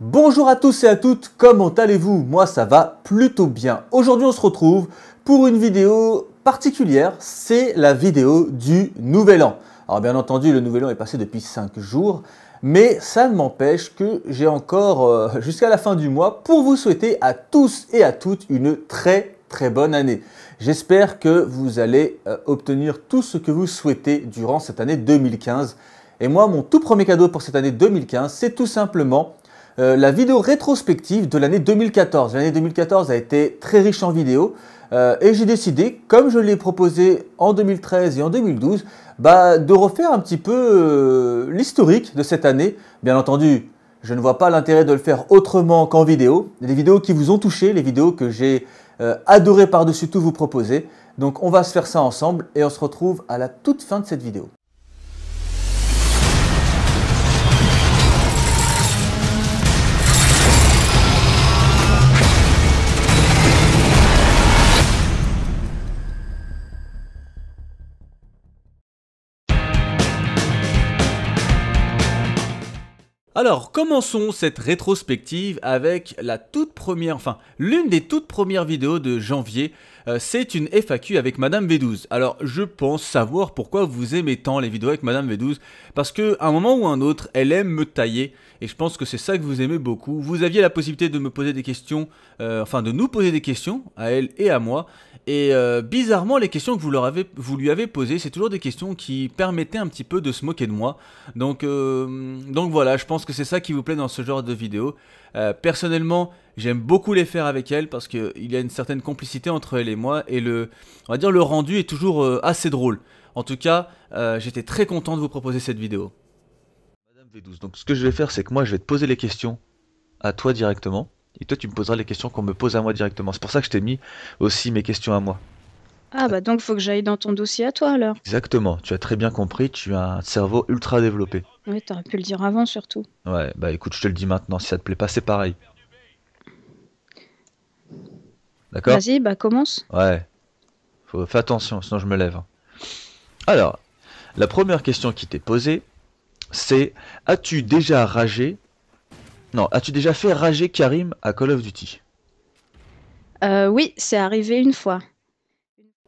Bonjour à tous et à toutes, comment allez-vous Moi ça va plutôt bien. Aujourd'hui on se retrouve pour une vidéo particulière, c'est la vidéo du Nouvel An. Alors bien entendu le Nouvel An est passé depuis 5 jours, mais ça ne m'empêche que j'ai encore euh, jusqu'à la fin du mois pour vous souhaiter à tous et à toutes une très très bonne année. J'espère que vous allez euh, obtenir tout ce que vous souhaitez durant cette année 2015. Et moi, mon tout premier cadeau pour cette année 2015, c'est tout simplement euh, la vidéo rétrospective de l'année 2014. L'année 2014 a été très riche en vidéos euh, et j'ai décidé, comme je l'ai proposé en 2013 et en 2012, bah, de refaire un petit peu euh, l'historique de cette année. Bien entendu, je ne vois pas l'intérêt de le faire autrement qu'en vidéo. Les vidéos qui vous ont touché, les vidéos que j'ai adoré par-dessus tout vous proposer. Donc on va se faire ça ensemble et on se retrouve à la toute fin de cette vidéo. Alors, commençons cette rétrospective avec la toute première, enfin, l'une des toutes premières vidéos de janvier. Euh, c'est une FAQ avec Madame V12. Alors, je pense savoir pourquoi vous aimez tant les vidéos avec Madame V12. Parce que, un moment ou à un autre, elle aime me tailler. Et je pense que c'est ça que vous aimez beaucoup. Vous aviez la possibilité de me poser des questions, euh, enfin, de nous poser des questions, à elle et à moi. Et euh, bizarrement, les questions que vous, leur avez, vous lui avez posées, c'est toujours des questions qui permettaient un petit peu de se moquer de moi. Donc, euh, donc voilà, je pense que c'est ça qui vous plaît dans ce genre de vidéo. Euh, personnellement, j'aime beaucoup les faire avec elle parce qu'il y a une certaine complicité entre elle et moi. Et le, on va dire, le rendu est toujours assez drôle. En tout cas, j'étais très content de vous proposer cette vidéo. Madame v donc ce que je vais faire, c'est que moi, je vais te poser les questions à toi directement. Et toi, tu me poseras les questions qu'on me pose à moi directement. C'est pour ça que je t'ai mis aussi mes questions à moi. Ah bah donc faut que j'aille dans ton dossier à toi alors. Exactement, tu as très bien compris, tu as un cerveau ultra développé. Oui, t'aurais pu le dire avant surtout. Ouais, bah écoute, je te le dis maintenant, si ça te plaît pas, c'est pareil. D'accord Vas-y, bah commence. Ouais. Fais attention, sinon je me lève. Hein. Alors, la première question qui t'est posée, c'est as-tu déjà ragé non, as-tu déjà fait rager Karim à Call of Duty euh, Oui, c'est arrivé une fois.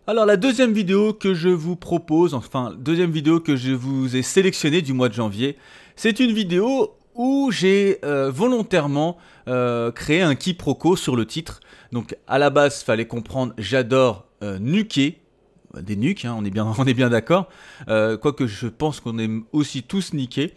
Alors la deuxième vidéo que je vous propose, enfin deuxième vidéo que je vous ai sélectionnée du mois de janvier, c'est une vidéo où j'ai euh, volontairement euh, créé un quiproquo sur le titre. Donc à la base, fallait comprendre j'adore nuquer des nuques, hein, on est bien, on est bien d'accord. Quoique je pense qu'on aime aussi tous niquer.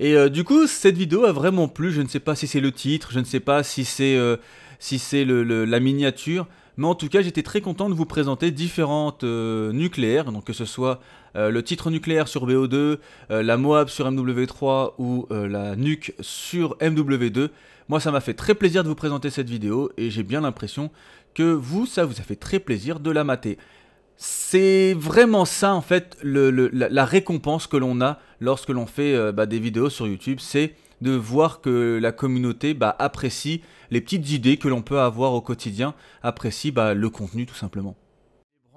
Et euh, du coup, cette vidéo a vraiment plu. Je ne sais pas si c'est le titre, je ne sais pas si c'est euh, si c'est la miniature, mais en tout cas, j'étais très content de vous présenter différentes euh, nucléaires, donc que ce soit le titre nucléaire sur BO2, la Moab sur MW3 ou la Nuke sur MW2. Moi, ça m'a fait très plaisir de vous présenter cette vidéo et j'ai bien l'impression que vous, ça vous a fait très plaisir de la mater c'est vraiment ça en fait le, la, récompense que l'on a lorsque l'on fait euh, bah, des vidéos sur YouTube, c'est de voir que la communauté bah, apprécie les petites idées que l'on peut avoir au quotidien, apprécie bah, le contenu tout simplement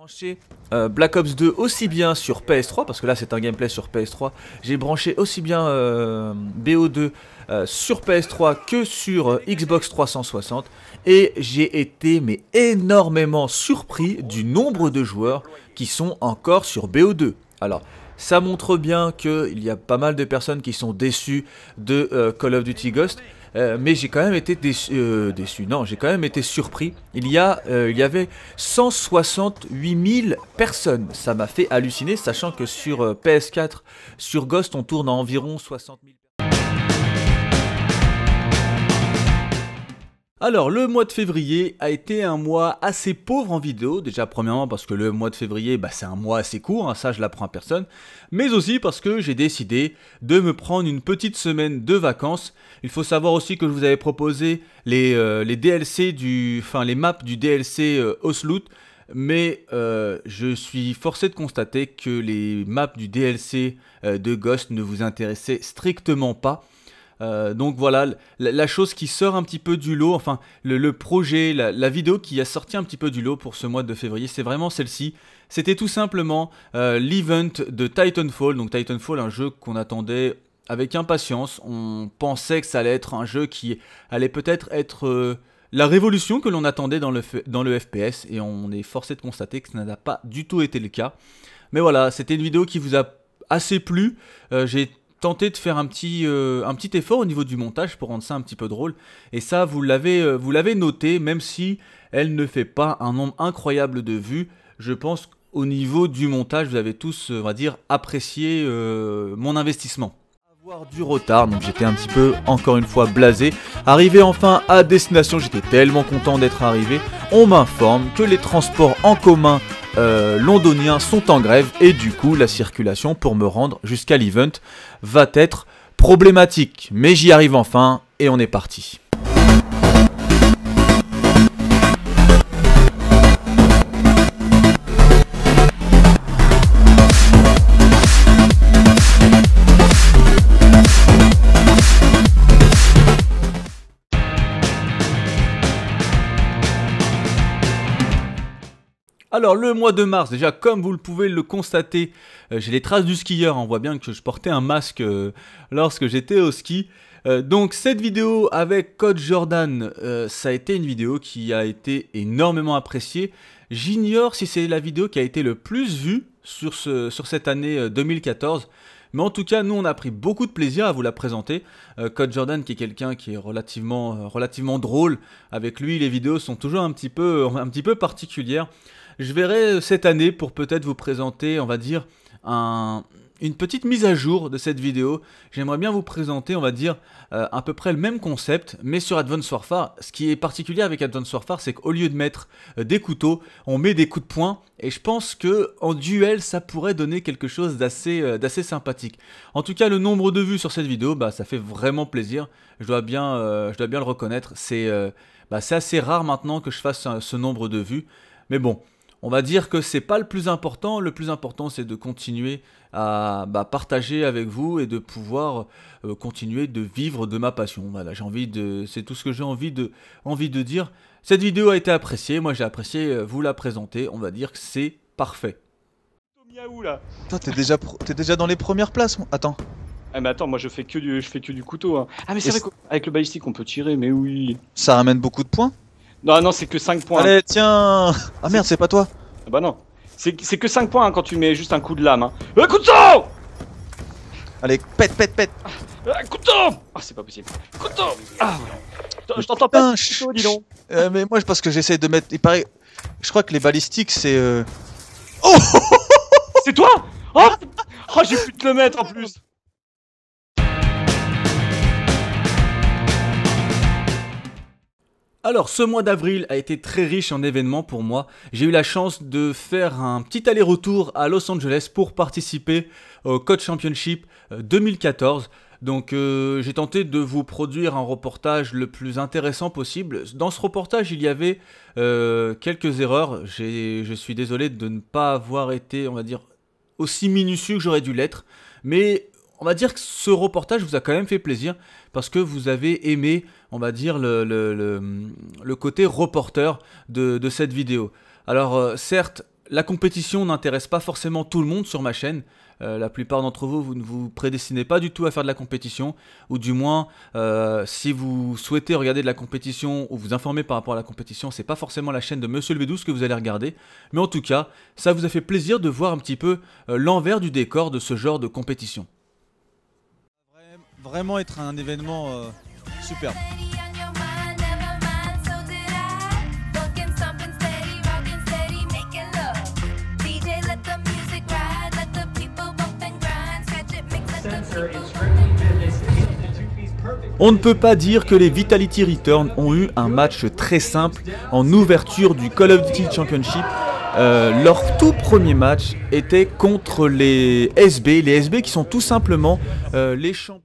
branché euh, Black Ops 2 aussi bien sur PS3, parce que là c'est un gameplay sur PS3, j'ai branché aussi bien euh, BO2 euh, sur PS3 que sur Xbox 360, et j'ai été mais énormément surpris du nombre de joueurs qui sont encore sur BO2. Alors, ça montre bien qu'il y a pas mal de personnes qui sont déçues de Call of Duty Ghost. Euh, mais j'ai quand même été euh, déçu, non, j'ai quand même été surpris. Il y, a, euh, il y avait 168 000 personnes. Ça m'a fait halluciner, sachant que sur PS4, sur Ghost, on tourne à environ 60 000 Alors le mois de février a été un mois assez pauvre en vidéo, déjà premièrement parce que le mois de février bah, c'est un mois assez court, hein, ça je l'apprends à personne, mais aussi parce que j'ai décidé de me prendre une petite semaine de vacances. Il faut savoir aussi que je vous avais proposé les, euh, DLC du. enfin les maps du DLC euh, Osloot, mais euh, je suis forcé de constater que les maps du DLC de Ghost ne vous intéressaient strictement pas. Euh, donc voilà, la, chose qui sort un petit peu du lot, enfin le, projet, la, vidéo qui a sorti un petit peu du lot pour ce mois de février, c'est vraiment celle-ci. C'était tout simplement euh, l'event de Titanfall, donc Titanfall, un jeu qu'on attendait avec impatience. On pensait que ça allait être un jeu qui allait peut-être être, euh, la révolution que l'on attendait dans le, dans le FPS, et on est forcé de constater que ça n'a pas du tout été le cas. Mais voilà, c'était une vidéo qui vous a assez plu. J'ai tenter de faire un petit, euh, un petit effort au niveau du montage pour rendre ça un petit peu drôle. Et ça, vous l'avez, euh, vous l'avez noté, même si elle ne fait pas un nombre incroyable de vues, je pense qu'au niveau du montage, vous avez tous, euh, on va dire, apprécié mon investissement avoir du retard, donc j'étais un petit peu encore une fois blasé. Arrivé enfin à destination, j'étais tellement content d'être arrivé. On m'informe que les transports en commun euh, londoniens sont en grève et du coup la circulation pour me rendre jusqu'à l'event va être problématique. Mais j'y arrive enfin et on est parti. Alors le mois de mars, déjà comme vous le pouvez le constater, euh, j'ai les traces du skieur, on voit bien que je portais un masque euh, lorsque j'étais au ski. Euh, donc cette vidéo avec Code Jordan, ça a été une vidéo qui a été énormément appréciée. J'ignore si c'est la vidéo qui a été le plus vue sur, ce, sur cette année 2014. Mais en tout cas, nous, on a pris beaucoup de plaisir à vous la présenter. Code Jordan, qui est quelqu'un qui est relativement, relativement drôle, avec lui, les vidéos sont toujours un petit peu, un petit peu particulières. Je verrai euh, cette année pour peut-être vous présenter, on va dire, une petite mise à jour de cette vidéo. J'aimerais bien vous présenter, on va dire, euh, à peu près le même concept, mais sur Advanced Warfare. Ce qui est particulier avec Advanced Warfare, c'est qu'au lieu de mettre euh, des couteaux, on met des coups de poing. Et je pense que en duel, ça pourrait donner quelque chose d'assez sympathique. En tout cas, le nombre de vues sur cette vidéo, bah, ça fait vraiment plaisir. Je dois bien, je dois bien le reconnaître. Bah, c'est assez rare maintenant que je fasse ce nombre de vues. Mais bon, on va dire que c'est pas le plus important. Le plus important, c'est de continuer à bah, partager avec vous et de pouvoir euh, continuer de vivre de ma passion. Voilà, j'ai envie de, c'est tout ce que j'ai envie de, envie de dire. Cette vidéo a été appréciée. Moi, j'ai apprécié euh, vous la présenter. On va dire que c'est parfait. t'es déjà, déjà dans les premières places. Attends. Ah, mais attends, moi je fais que je fais que du couteau. Hein. Ah mais c'est vrai qu'avec le balistique on peut tirer, mais oui. Ça ramène beaucoup de points non, non, c'est que 5 points. Allez, tiens Ah merde, c'est pas toi ah bah non. C'est que 5 points hein, quand tu mets juste un coup de lame. Hein. Un euh, Allez, pète, pète, pète Un euh, Ah, c'est pas possible. Couteau Ah, Je t'entends pas, dis donc. Euh, mais moi, je pense que j'essaie de mettre. Il paraît. Je crois que les balistiques, c'est. Oh C'est toi Oh, oh j'ai pu te le mettre en plus Alors ce mois d'avril a été très riche en événements pour moi. J'ai eu la chance de faire un petit aller-retour à Los Angeles pour participer au Code Championship 2014. Euh, Donc euh, j'ai tenté de vous produire un reportage le plus intéressant possible. Dans ce reportage, il y avait euh, quelques erreurs. Je suis désolé de ne pas avoir été, on va dire, aussi minutieux que j'aurais dû l'être. Mais on va dire que ce reportage vous a quand même fait plaisir parce que vous avez aimé on va dire, le, côté reporter de, cette vidéo. Alors euh, certes, la compétition n'intéresse pas forcément tout le monde sur ma chaîne. Euh, la plupart d'entre vous, vous ne vous prédestinez pas du tout à faire de la compétition, ou du moins, euh, si vous souhaitez regarder de la compétition ou vous informer par rapport à la compétition, c'est pas forcément la chaîne de Monsieur le 12 que vous allez regarder. Mais en tout cas, ça vous a fait plaisir de voir un petit peu l'envers du décor de ce genre de compétition. Vraiment être un événement on ne peut pas dire que les Vitality Return ont eu un match très simple en ouverture du Call of Duty Championship. Euh, leur tout premier match était contre les SB, les SB qui sont tout simplement euh, les champions.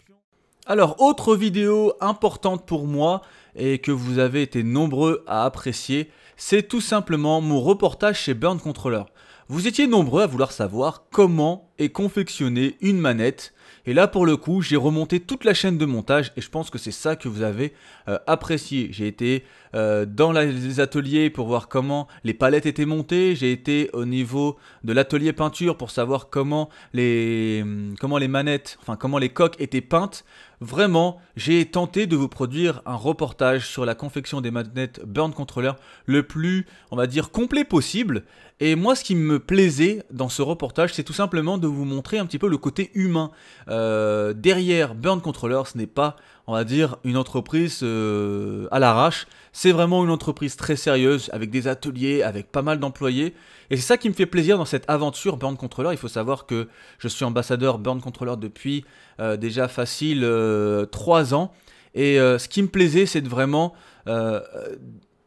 Alors, autre vidéo importante pour moi et que vous avez été nombreux à apprécier, c'est tout simplement mon reportage chez Burn Controller. Vous étiez nombreux à vouloir savoir comment est confectionnée une manette. Et là, pour le coup, j'ai remonté toute la chaîne de montage et je pense que c'est ça que vous avez euh, apprécié. J'ai été euh, dans les ateliers pour voir comment les palettes étaient montées. J'ai été au niveau de l'atelier peinture pour savoir comment les, hum, comment les manettes, enfin comment les coques étaient peintes. Vraiment, j'ai tenté de vous produire un reportage sur la confection des manettes Burn Controller le plus, on va dire, complet possible. Et moi, ce qui me plaisait dans ce reportage, c'est tout simplement de vous montrer un petit peu le côté humain. Euh, derrière Burn Controller, ce n'est pas on va dire, une entreprise euh, à l'arrache. C'est vraiment une entreprise très sérieuse, avec des ateliers, avec pas mal d'employés. Et c'est ça qui me fait plaisir dans cette aventure Burn Controller. Il faut savoir que je suis ambassadeur Burn Controller depuis euh, déjà facile 3 euh, ans. Et ce qui me plaisait, c'est de vraiment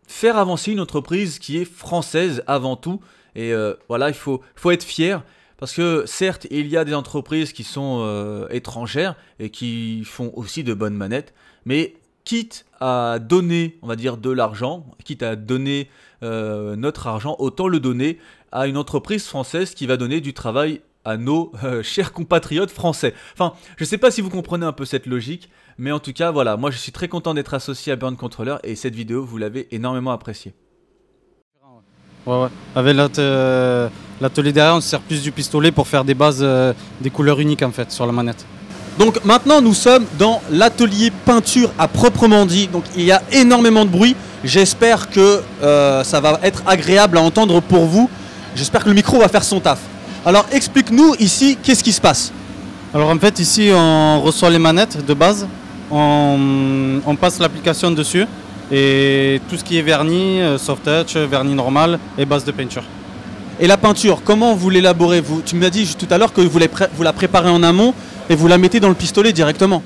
faire avancer une entreprise qui est française avant tout. Et voilà, il faut, faut être fier. Parce que certes, il y a des entreprises qui sont euh, étrangères et qui font aussi de bonnes manettes, mais quitte à donner, on va dire, de l'argent, quitte à donner euh, notre argent, autant le donner à une entreprise française qui va donner du travail à nos euh, chers compatriotes français. Enfin, je ne sais pas si vous comprenez un peu cette logique, mais en tout cas, voilà, moi je suis très content d'être associé à Burn Controller et cette vidéo, vous l'avez énormément appréciée. Ouais, Avec l'atelier derrière, on se sert plus du pistolet pour faire des bases, euh, des couleurs uniques en fait sur la manette. Donc maintenant, nous sommes dans l'atelier peinture à proprement dit. Donc il y a énormément de bruit. J'espère que euh, ça va être agréable à entendre pour vous. J'espère que le micro va faire son taf. Alors explique-nous ici, qu'est-ce qui se passe Alors en fait, ici, on reçoit les manettes de base. on passe l'application dessus et tout ce qui est vernis, euh, soft touch, vernis normal et base de peinture. Et la peinture, comment vous l'élaborez vous, Tu m'as dit tout à l'heure que vous, la préparez en amont et vous la mettez dans le pistolet directement.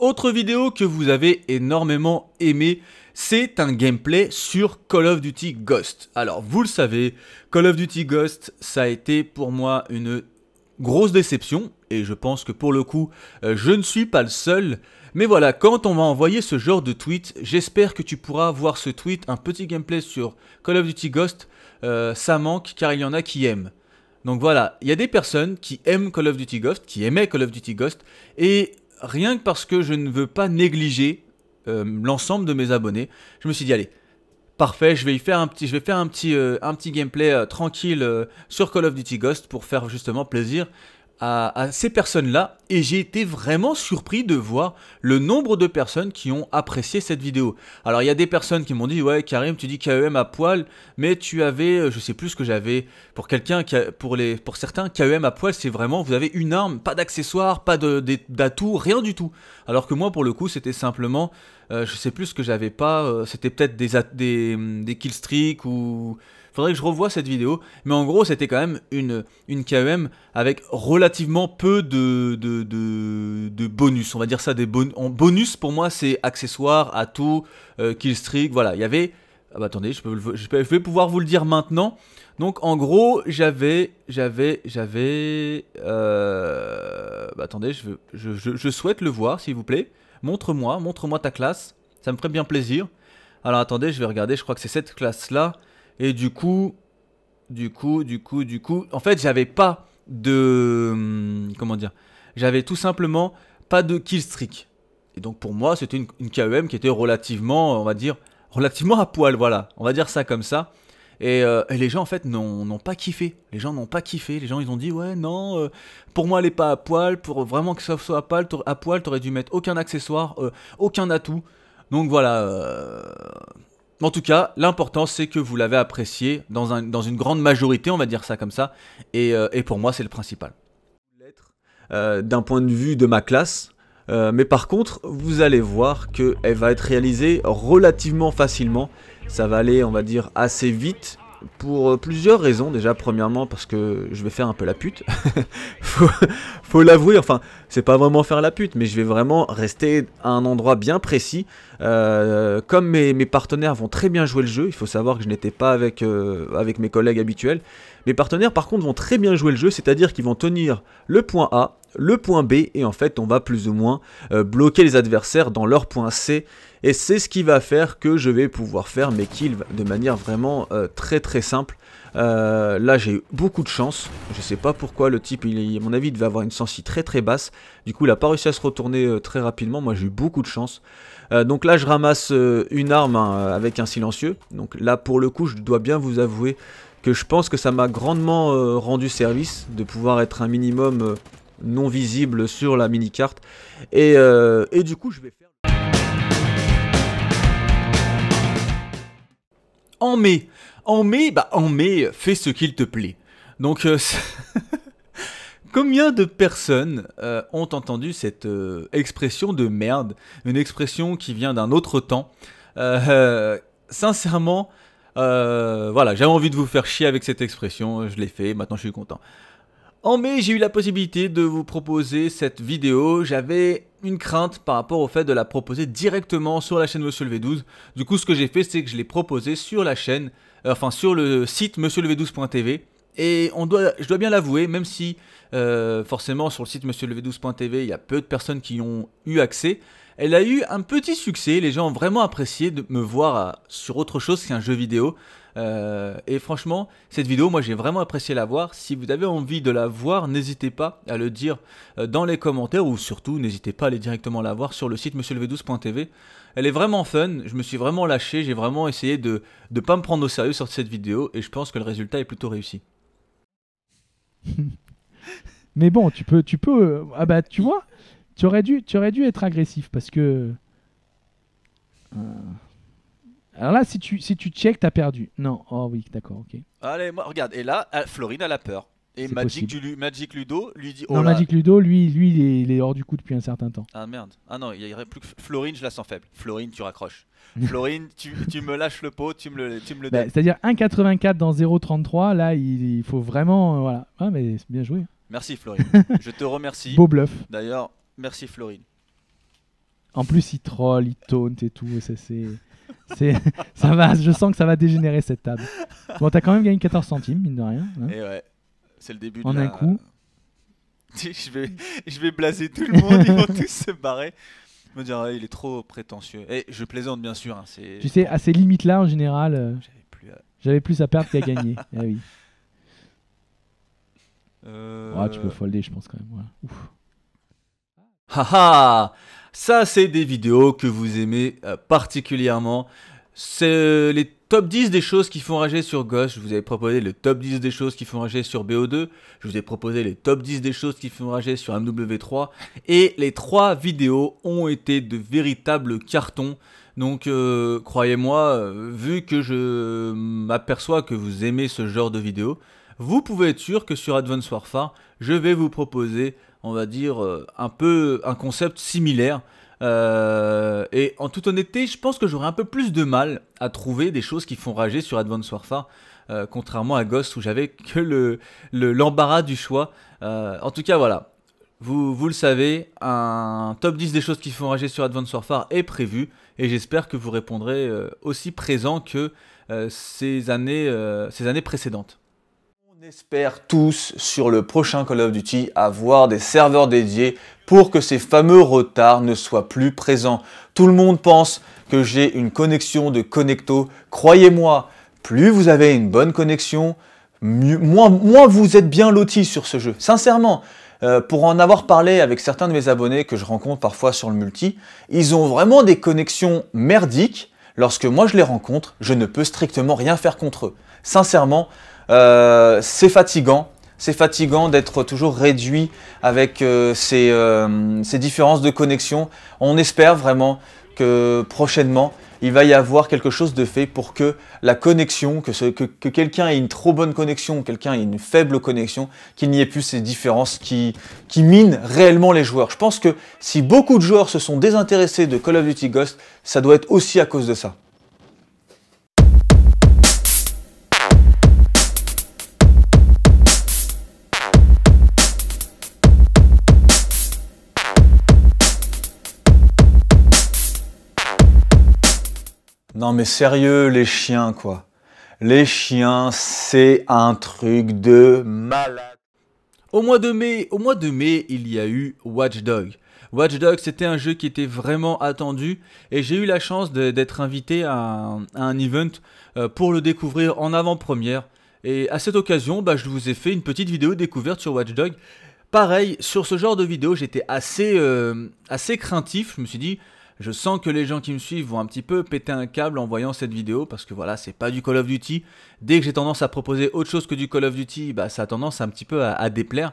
Autre vidéo que vous avez énormément aimé, c'est un gameplay sur Call of Duty Ghost. Alors vous le savez, Call of Duty Ghost, ça a été pour moi une grosse déception et je pense que pour le coup, euh, je ne suis pas le seul. Mais voilà, quand on m'a envoyé ce genre de tweet, j'espère que tu pourras voir ce tweet, un petit gameplay sur Call of Duty Ghost, euh, ça manque car il y en a qui aiment. Donc voilà, il y a des personnes qui aiment Call of Duty Ghost, qui aimaient Call of Duty Ghost, et rien que parce que je ne veux pas négliger euh, l'ensemble de mes abonnés, je me suis dit allez, parfait, je vais y faire un petit, je vais faire petit, euh, un petit gameplay tranquille sur Call of Duty Ghost pour faire justement plaisir à, ces personnes-là et j'ai été vraiment surpris de voir le nombre de personnes qui ont apprécié cette vidéo. Alors il y a des personnes qui m'ont dit ouais Karim tu dis KEM à poil mais tu avais euh, je sais plus ce que j'avais pour quelqu'un pour les pour certains KEM à poil c'est vraiment vous avez une arme, pas d'accessoires, pas d'atouts, rien du tout. Alors que moi pour le coup c'était simplement euh, je sais plus ce que j'avais pas euh, c'était peut-être des, des des killstreaks ou faudrait que je revoie cette vidéo, mais en gros c'était quand même une, une KEM avec relativement peu de, de, bonus, on va dire ça, des bon, en bonus pour moi c'est accessoires, atouts, euh, killstreak, voilà, il y avait... Ah bah attendez, je, peux, je, vais pouvoir vous le dire maintenant. Donc en gros, j'avais, j'avais, j'avais... Euh, bah attendez, je, je, souhaite le voir, s'il vous plaît. Montre-moi, montre-moi ta classe. Ça me ferait bien plaisir. Alors attendez, je vais regarder, je crois que c'est cette classe-là. Et du coup, du coup, du coup, du coup, en fait, j'avais pas de. Hum, comment dire J'avais tout simplement pas de kill streak. Et donc pour moi, c'était une, KEM qui était relativement, on va dire, relativement à poil, voilà. On va dire ça comme ça. Et, euh, les gens, en fait, n'ont pas kiffé. Les gens n'ont pas kiffé. Les gens, ils ont dit, ouais, non, euh, pour moi, elle est pas à poil. Pour vraiment que ça soit à poil, à poil, t'aurais dû mettre aucun accessoire, euh, aucun atout. Donc voilà en tout cas, l'important c'est que vous l'avez apprécié dans, une grande majorité, on va dire ça comme ça. Et, euh, pour moi, c'est le principal. Euh, d'un point de vue de ma classe, euh, mais par contre, vous allez voir qu'elle va être réalisée relativement facilement. Ça va aller, on va dire, assez vite pour euh, plusieurs raisons. Déjà, premièrement, parce que je vais faire un peu la pute. faut, faut l'avouer, enfin, c'est pas vraiment faire la pute, mais je vais vraiment rester à un endroit bien précis. Euh, comme mes, partenaires vont très bien jouer le jeu, il faut savoir que je n'étais pas euh, avec, mes collègues habituels. Mes partenaires, par contre, vont très bien jouer le jeu, c'est-à-dire qu'ils vont tenir le point A, le point B, et en fait, on va plus ou moins bloquer les adversaires dans leur point C et c'est ce qui va faire que je vais pouvoir faire mes kills de manière vraiment euh, très très simple. Euh, là j'ai eu beaucoup de chance, je ne sais pas pourquoi le type, à mon avis devait avoir une sensi très très basse, du coup il n'a pas réussi à se retourner euh, très rapidement, moi j'ai eu beaucoup de chance. donc là je ramasse une arme hein, avec un silencieux, donc là pour le coup je dois bien vous avouer que je pense que ça m'a grandement rendu service de pouvoir être un minimum non visible sur la mini-carte, et, et du coup je vais en mai. En mai, bah en mai, fais ce qu'il te plaît. Donc, euh, combien de personnes euh, ont entendu cette euh, expression de merde, une expression qui vient d'un autre temps Sincèrement, voilà, j'avais envie de vous faire chier avec cette expression, je l'ai fait, maintenant je suis content. En mai, j'ai eu la possibilité de vous proposer cette vidéo. J'avais une crainte par rapport au fait de la proposer directement sur la chaîne Monsieur 12 Du coup, ce que j'ai fait, c'est que je l'ai proposé sur la chaîne, euh, enfin sur le site monsieurlev12.tv. Et je dois bien l'avouer, même si euh, forcément sur le site monsieurlev12.tv, il y a peu de personnes qui ont eu accès, elle a eu un petit succès. Les gens ont vraiment apprécié de me voir euh, sur autre chose qu'un jeu vidéo. Euh, et franchement, cette vidéo, moi j'ai vraiment apprécié la voir. Si vous avez envie de la voir, n'hésitez pas à le dire euh, dans les commentaires ou surtout n'hésitez pas à aller directement la voir sur le site monsieurlev Elle est vraiment fun, je me suis vraiment lâché, j'ai vraiment essayé de ne pas me prendre au sérieux sur cette vidéo et je pense que le résultat est plutôt réussi. Mais bon, tu peux, tu peux, euh, ah bah tu vois, tu aurais dû, tu aurais dû être agressif parce que. Alors là, si tu, si tu check, t'as perdu. Non, oh oui, d'accord, ok. Allez, moi, regarde, et là, Florine a la peur. Et Magic, Magic, Ludo lui dit. Oh Magic Ludo, lui, lui il est, hors du coup depuis un certain temps. Ah merde. Ah non, il n'y aurait plus que. Florine, je la sens faible. Florine, tu raccroches. Florine, tu, me lâches le pot, tu me le, tu le bah, C'est-à-dire 1,84 dans 0,33. Là, il, faut vraiment. Euh, voilà. Ah, mais c'est bien joué. Merci, Florine. je te remercie. Beau bluff. D'ailleurs, merci, Florine. En plus, il troll, il taunt et tout. ça, c'est. ça va, je sens que ça va dégénérer cette table. Bon, t'as quand même gagné 14 centimes, mine de rien. Hein. Et ouais, c'est le début. En de un coup. je vais, je vais blaser tout le monde, ils vont tous se barrer. Me dire, il est trop prétentieux. Et je plaisante bien sûr. Hein, tu sais, à ces limites-là, en général, euh, j'avais plus, à... plus à perdre qu'à gagner. ah oui. Euh, tu peux folder, je pense quand même. Ouf. Haha Ça, c'est des vidéos que vous aimez euh, particulièrement. C'est euh, les top 10 des choses qui font rager sur Ghost. Je vous avais proposé le top 10 des choses qui font rager sur BO2. Je vous ai proposé les top 10 des choses qui font rager sur MW3. Et les trois vidéos ont été de véritables cartons. Donc, euh, croyez-moi, vu que je m'aperçois que vous aimez ce genre de vidéos, vous pouvez être sûr que sur Advance Warfare, je vais vous proposer on va dire, euh, un peu un concept similaire. Euh, et en toute honnêteté, je pense que j'aurais un peu plus de mal à trouver des choses qui font rager sur Advanced Warfare, euh, contrairement à Ghost où j'avais que le, l'embarras du choix. en tout cas, voilà. Vous, vous le savez, un top 10 des choses qui font rager sur Advance Warfare est prévu et j'espère que vous répondrez aussi présent que ces, années, ces années précédentes. On espère tous sur le prochain Call of Duty avoir des serveurs dédiés pour que ces fameux retards ne soient plus présents. Tout le monde pense que j'ai une connexion de connecto. Croyez-moi, plus vous avez une bonne connexion, moins, vous êtes bien lotis sur ce jeu. Sincèrement, euh, pour en avoir parlé avec certains de mes abonnés que je rencontre parfois sur le multi, ils ont vraiment des connexions merdiques. Lorsque moi je les rencontre, je ne peux strictement rien faire contre eux. Sincèrement, euh, c'est fatigant. C'est fatigant d'être toujours réduit avec euh, euh, ces, différences de connexion. On espère vraiment que prochainement, il va y avoir quelque chose de fait pour que la connexion, que, quelqu'un ait une trop bonne connexion, quelqu'un ait une faible connexion, qu'il n'y ait plus ces différences qui, qui minent réellement les joueurs. Je pense que si beaucoup de joueurs se sont désintéressés de Call of Duty Ghost, ça doit être aussi à cause de ça. Non mais sérieux, les chiens quoi. Les chiens, c'est un truc de malade. Au mois de mai, au mois de mai, il y a eu Watch Watchdog, Watch c'était un jeu qui était vraiment attendu et j'ai eu la chance d'être invité à un, event euh, pour le découvrir en avant-première. Et à cette occasion, bah, je vous ai fait une petite vidéo découverte sur Watch Pareil, sur ce genre de vidéo, j'étais assez, euh, assez craintif. Je me suis dit, je sens que les gens qui me suivent vont un petit peu péter un câble en voyant cette vidéo parce que voilà, c'est pas du Call of Duty. Dès que j'ai tendance à proposer autre chose que du Call of Duty, bah, ça a tendance un petit peu à, déplaire.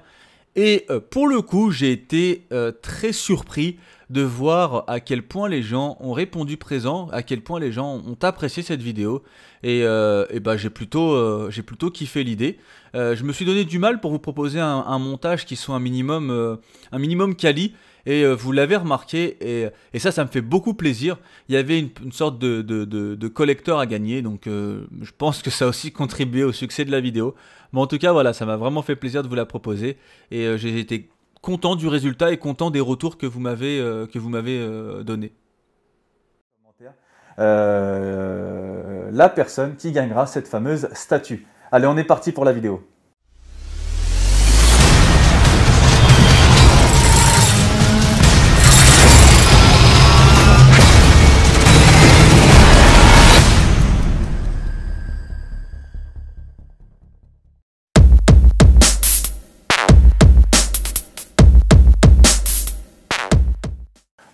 Et euh, pour le coup, j'ai été euh, très surpris de voir à quel point les gens ont répondu présent, à quel point les gens ont apprécié cette vidéo. Et, euh, bah, j'ai plutôt, j'ai plutôt kiffé l'idée. je me suis donné du mal pour vous proposer un, montage qui soit un minimum, un minimum quali. Et euh, vous l'avez remarqué, euh, et, ça, ça me fait beaucoup plaisir. Il y avait une, sorte de, collecteur à gagner, donc euh, je pense que ça a aussi contribué au succès de la vidéo. Mais en tout cas, voilà, ça m'a vraiment fait plaisir de vous la proposer. Et j'ai été content du résultat et content des retours que vous m'avez m'avez donnés. la personne qui gagnera cette fameuse statue. Allez, on est parti pour la vidéo.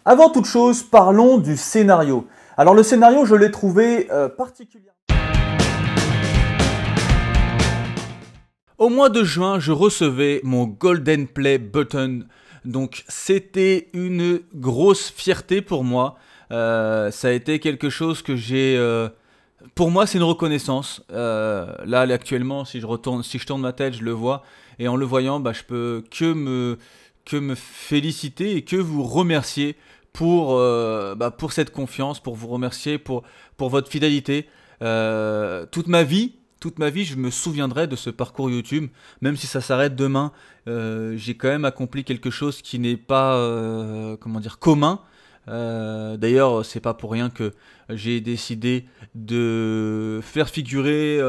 Avant toute chose, parlons du scénario. Alors le scénario, je l'ai trouvé euh, particulièrement... Au mois de juin, je recevais mon Golden Play Button. Donc c'était une grosse fierté pour moi. Euh, ça a été quelque chose que j'ai... Euh, pour moi, c'est une reconnaissance. là, actuellement, si je retourne, si je tourne ma tête, je le vois. Et en le voyant, bah, je peux que me, que me féliciter et que vous remercier pour, euh, bah, pour cette confiance, pour vous remercier, pour, pour votre fidélité. Euh, toute ma vie, toute ma vie, je me souviendrai de ce parcours YouTube, même si ça s'arrête demain. Euh, j'ai quand même accompli quelque chose qui n'est pas, comment dire, commun. D'ailleurs, D'ailleurs, c'est pas pour rien que j'ai décidé de faire figurer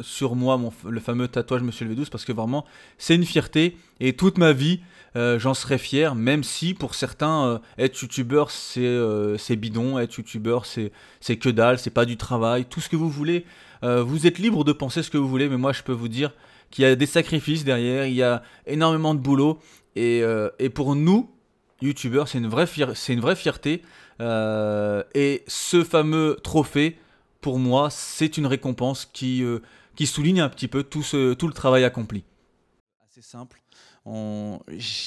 sur moi le fameux tatouage Monsieur v 12 parce que vraiment, c'est une fierté et toute ma vie, euh, j'en serais fier, même si pour certains, euh, être youtubeur euh, c'est bidon, être youtubeur c'est que dalle, c'est pas du travail, tout ce que vous voulez. vous êtes libre de penser ce que vous voulez, mais moi je peux vous dire qu'il y a des sacrifices derrière, il y a énormément de boulot, et, et pour nous, youtubeurs, c'est une, vraie une vraie fierté, et ce fameux trophée, pour moi, c'est une récompense qui, qui souligne un petit peu tout, ce, tout le travail accompli. C'est simple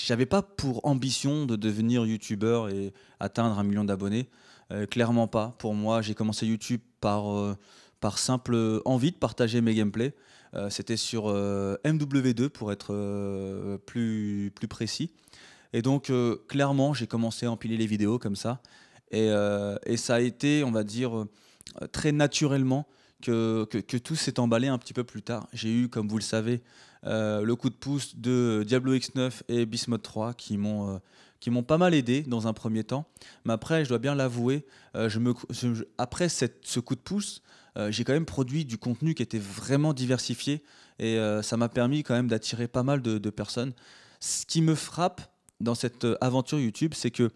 j'avais pas pour ambition de devenir youtubeur et atteindre un million d'abonnés. Euh, clairement pas. Pour moi, j'ai commencé YouTube par, euh, par simple envie de partager mes gameplays. Euh, c'était sur MW2 pour être plus, plus précis. Et donc, clairement, j'ai commencé à empiler les vidéos comme ça. Et, ça a été, on va dire, très naturellement que, que tout s'est emballé un petit peu plus tard. J'ai eu, comme vous le savez, euh, le coup de pouce de Diablo X9 et Bismod 3 qui m'ont euh, qui m'ont pas mal aidé dans un premier temps. Mais après, je dois bien l'avouer, euh, je me, après cette, ce coup de pouce, j'ai quand même produit du contenu qui était vraiment diversifié et ça m'a permis quand même d'attirer pas mal de, personnes. Ce qui me frappe dans cette aventure YouTube, c'est que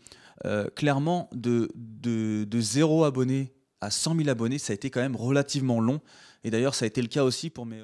clairement, de, de, de 0 abonnés à 100 000 abonnés, ça a été quand même relativement long. Et d'ailleurs, ça a été le cas aussi pour mes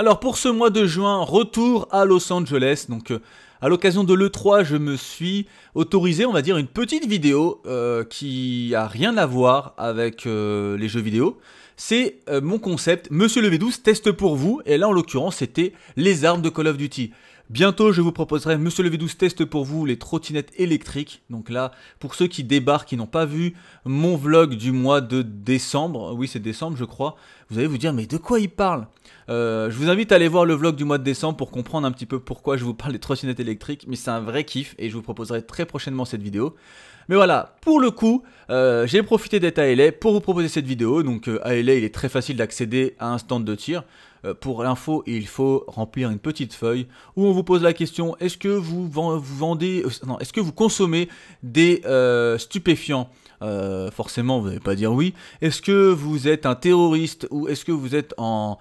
alors pour ce mois de juin, retour à Los Angeles. Donc euh, à l'occasion de l'E3, je me suis autorisé, on va dire, une petite vidéo euh, qui a rien à voir avec euh, les jeux vidéo. C'est mon concept, Monsieur le V12 teste pour vous, et là en l'occurrence c'était les armes de Call of Duty. Bientôt, je vous proposerai Monsieur v 12 test pour vous les trottinettes électriques. Donc là, pour ceux qui débarquent, qui n'ont pas vu mon vlog du mois de décembre, oui c'est décembre je crois, vous allez vous dire mais de quoi il parle euh, Je vous invite à aller voir le vlog du mois de décembre pour comprendre un petit peu pourquoi je vous parle des trottinettes électriques, mais c'est un vrai kiff et je vous proposerai très prochainement cette vidéo. Mais voilà, pour le coup, euh, j'ai profité d'être à LA pour vous proposer cette vidéo. Donc euh, à LA, il est très facile d'accéder à un stand de tir. Euh, pour l'info, il faut remplir une petite feuille où on vous pose la question est-ce que vous, vendez, euh, non, est-ce que vous consommez des euh, stupéfiants forcément, vous n'allez pas dire oui. Est-ce que vous êtes un terroriste ou est-ce que vous êtes en,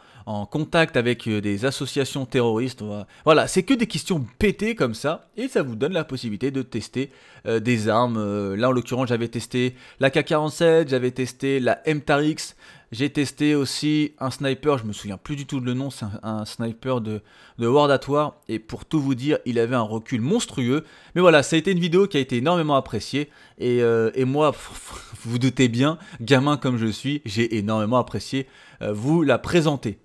contact avec des associations terroristes. Voilà, c'est que des questions pétées comme ça, et ça vous donne la possibilité de tester des armes. là, en l'occurrence, j'avais testé la K-47, j'avais testé la M-Tarix, j'ai testé aussi un sniper, je me souviens plus du tout de le nom, c'est un, sniper de, de World at et pour tout vous dire, il avait un recul monstrueux. Mais voilà, ça a été une vidéo qui a été énormément appréciée, et, euh, moi, vous doutez bien, gamin comme je suis, j'ai énormément apprécié euh, vous la présenter.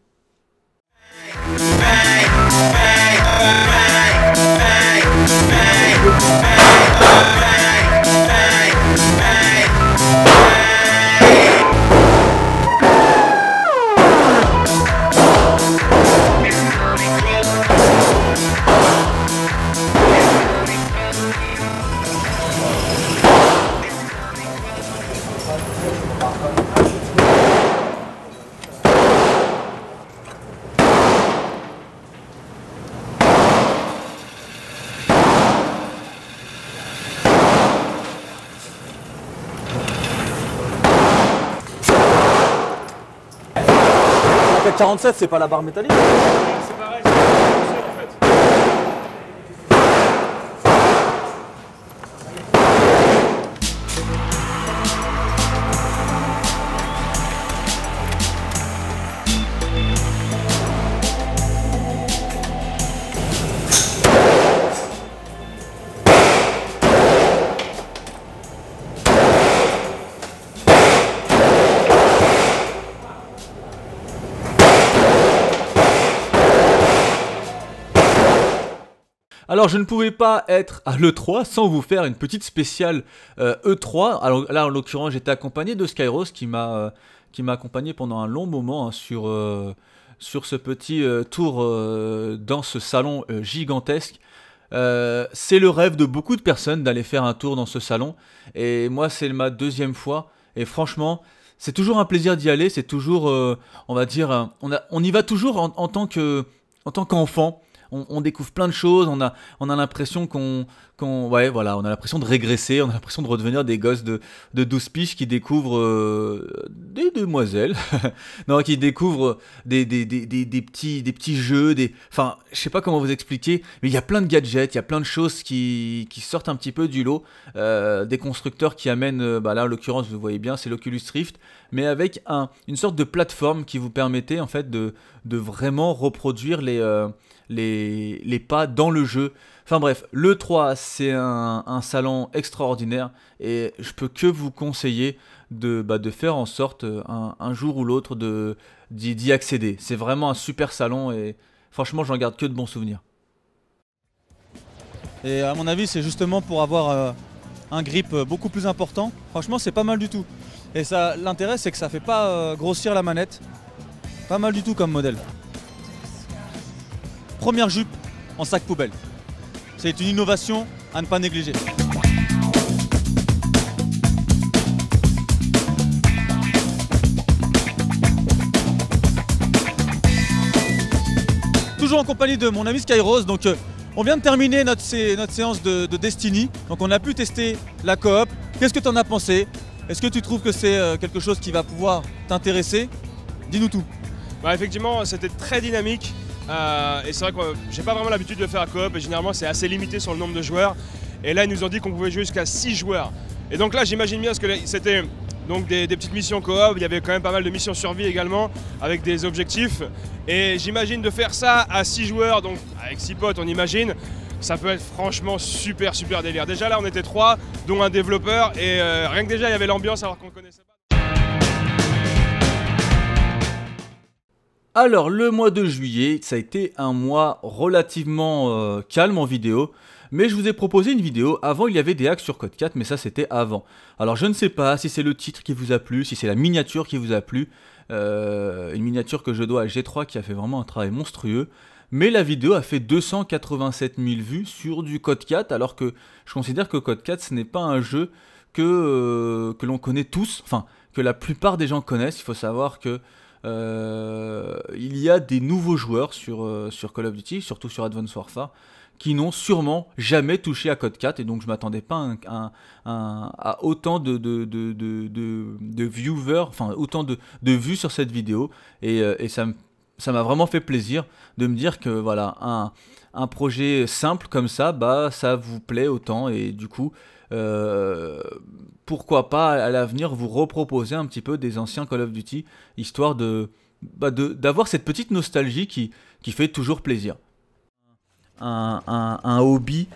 47, c'est pas la barre métallique Alors je ne pouvais pas être à l'E3 sans vous faire une petite spéciale E3. Euh, e Alors là en l'occurrence j'étais accompagné de Skyros qui m'a euh, accompagné pendant un long moment hein, sur, euh, sur ce petit tour dans ce salon gigantesque. c'est le rêve de beaucoup de personnes d'aller faire un tour dans ce salon. Et moi c'est ma deuxième fois. Et franchement, c'est toujours un plaisir d'y aller. C'est toujours, on va dire, on, on y va toujours en tant en tant qu'enfant on, découvre plein de choses, on a, on a l'impression qu'on, ouais, voilà, on a l'impression de régresser, on a l'impression de redevenir des gosses de, de 12 euh, qui découvrent des demoiselles, non, qui découvrent des, des, petits, des petits jeux, des, enfin, je sais pas comment vous expliquer, mais il y a plein de gadgets, il y a plein de choses qui, sortent un petit peu du lot, euh, des constructeurs qui amènent, euh, bah là, en l'occurrence, vous voyez bien, c'est l'Oculus Rift, mais avec un, une sorte de plateforme qui vous permettait en fait de, de vraiment reproduire les, les, pas dans le jeu. Enfin bref, le 3, c'est un, salon extraordinaire et je peux que vous conseiller de, bah, faire en sorte euh, un, jour ou l'autre d'y accéder. C'est vraiment un super salon et franchement, j'en garde que de bons souvenirs. Et à mon avis, c'est justement pour avoir euh, un grip euh, beaucoup plus important. Franchement, c'est pas mal du tout. Et ça, l'intérêt, c'est que ça fait pas grossir la manette. Pas mal du tout comme modèle première jupe en sac poubelle. C'est une innovation à ne pas négliger. Toujours en compagnie de mon ami Skyrose, donc euh, on vient de terminer notre, séance de, Destiny, donc on a pu tester la coop. Qu'est-ce que tu en as pensé Est-ce que tu trouves que c'est euh, quelque chose qui va pouvoir t'intéresser Dis-nous tout. Bah, effectivement, c'était très dynamique. Euh, et c'est vrai que euh, j'ai pas vraiment l'habitude de faire à coop, et généralement c'est assez limité sur le nombre de joueurs. Et là, ils nous ont dit qu'on pouvait jouer jusqu'à 6 joueurs. Et donc là, j'imagine bien, ce que c'était donc des, petites missions coop, il y avait quand même pas mal de missions survie également, avec des objectifs. Et j'imagine de faire ça à 6 joueurs, donc avec 6 potes on imagine, ça peut être franchement super super délire. Déjà là on était 3, dont un développeur, et euh, rien que déjà il y avait l'ambiance alors qu'on connaissait pas. Alors le mois de juillet, ça a été un mois relativement euh, calme en vidéo, mais je vous ai proposé une vidéo, avant il y avait des hacks sur Code 4, mais ça c'était avant. Alors je ne sais pas si c'est le titre qui vous a plu, si c'est la miniature qui vous a plu, euh, une miniature que je dois à G3 qui a fait vraiment un travail monstrueux, mais la vidéo a fait 287 000 vues sur du Code 4, alors que je considère que Code 4 ce n'est pas un jeu que, euh, que l'on connaît tous, enfin que la plupart des gens connaissent, il faut savoir que euh, il y a des nouveaux joueurs sur, euh, sur Call of Duty, surtout sur Advanced Warfare, qui n'ont sûrement jamais touché à Code 4 et donc je m'attendais pas à, autant de, de, de, de, viewers, enfin autant de, vues sur cette vidéo et, euh, et ça m'a vraiment fait plaisir de me dire que voilà un, un projet simple comme ça bah ça vous plaît autant et du coup euh, pourquoi pas à l'avenir vous reproposer un petit peu des anciens Call of Duty, histoire de bah, d'avoir cette petite nostalgie qui, qui fait toujours plaisir. Un, un, un hobby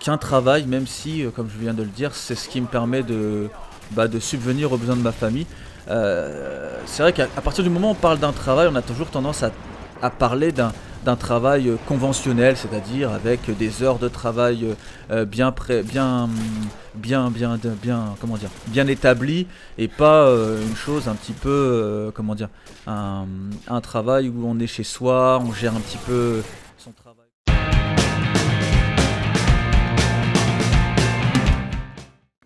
qu'un travail, même si, euh, comme je viens de le dire, c'est ce qui me permet de, bah, de subvenir aux besoins de ma famille. Euh, c'est vrai qu'à partir du moment où on parle d'un travail, on a toujours tendance à à parler d'un travail euh, conventionnel, c'est-à-dire avec des heures de travail euh, euh, bien, pré, bien, mm, bien, bien, bien, comment dire, bien établi et pas une chose un petit peu, comment dire, un, un travail où on est chez soi, on gère un petit peu son travail.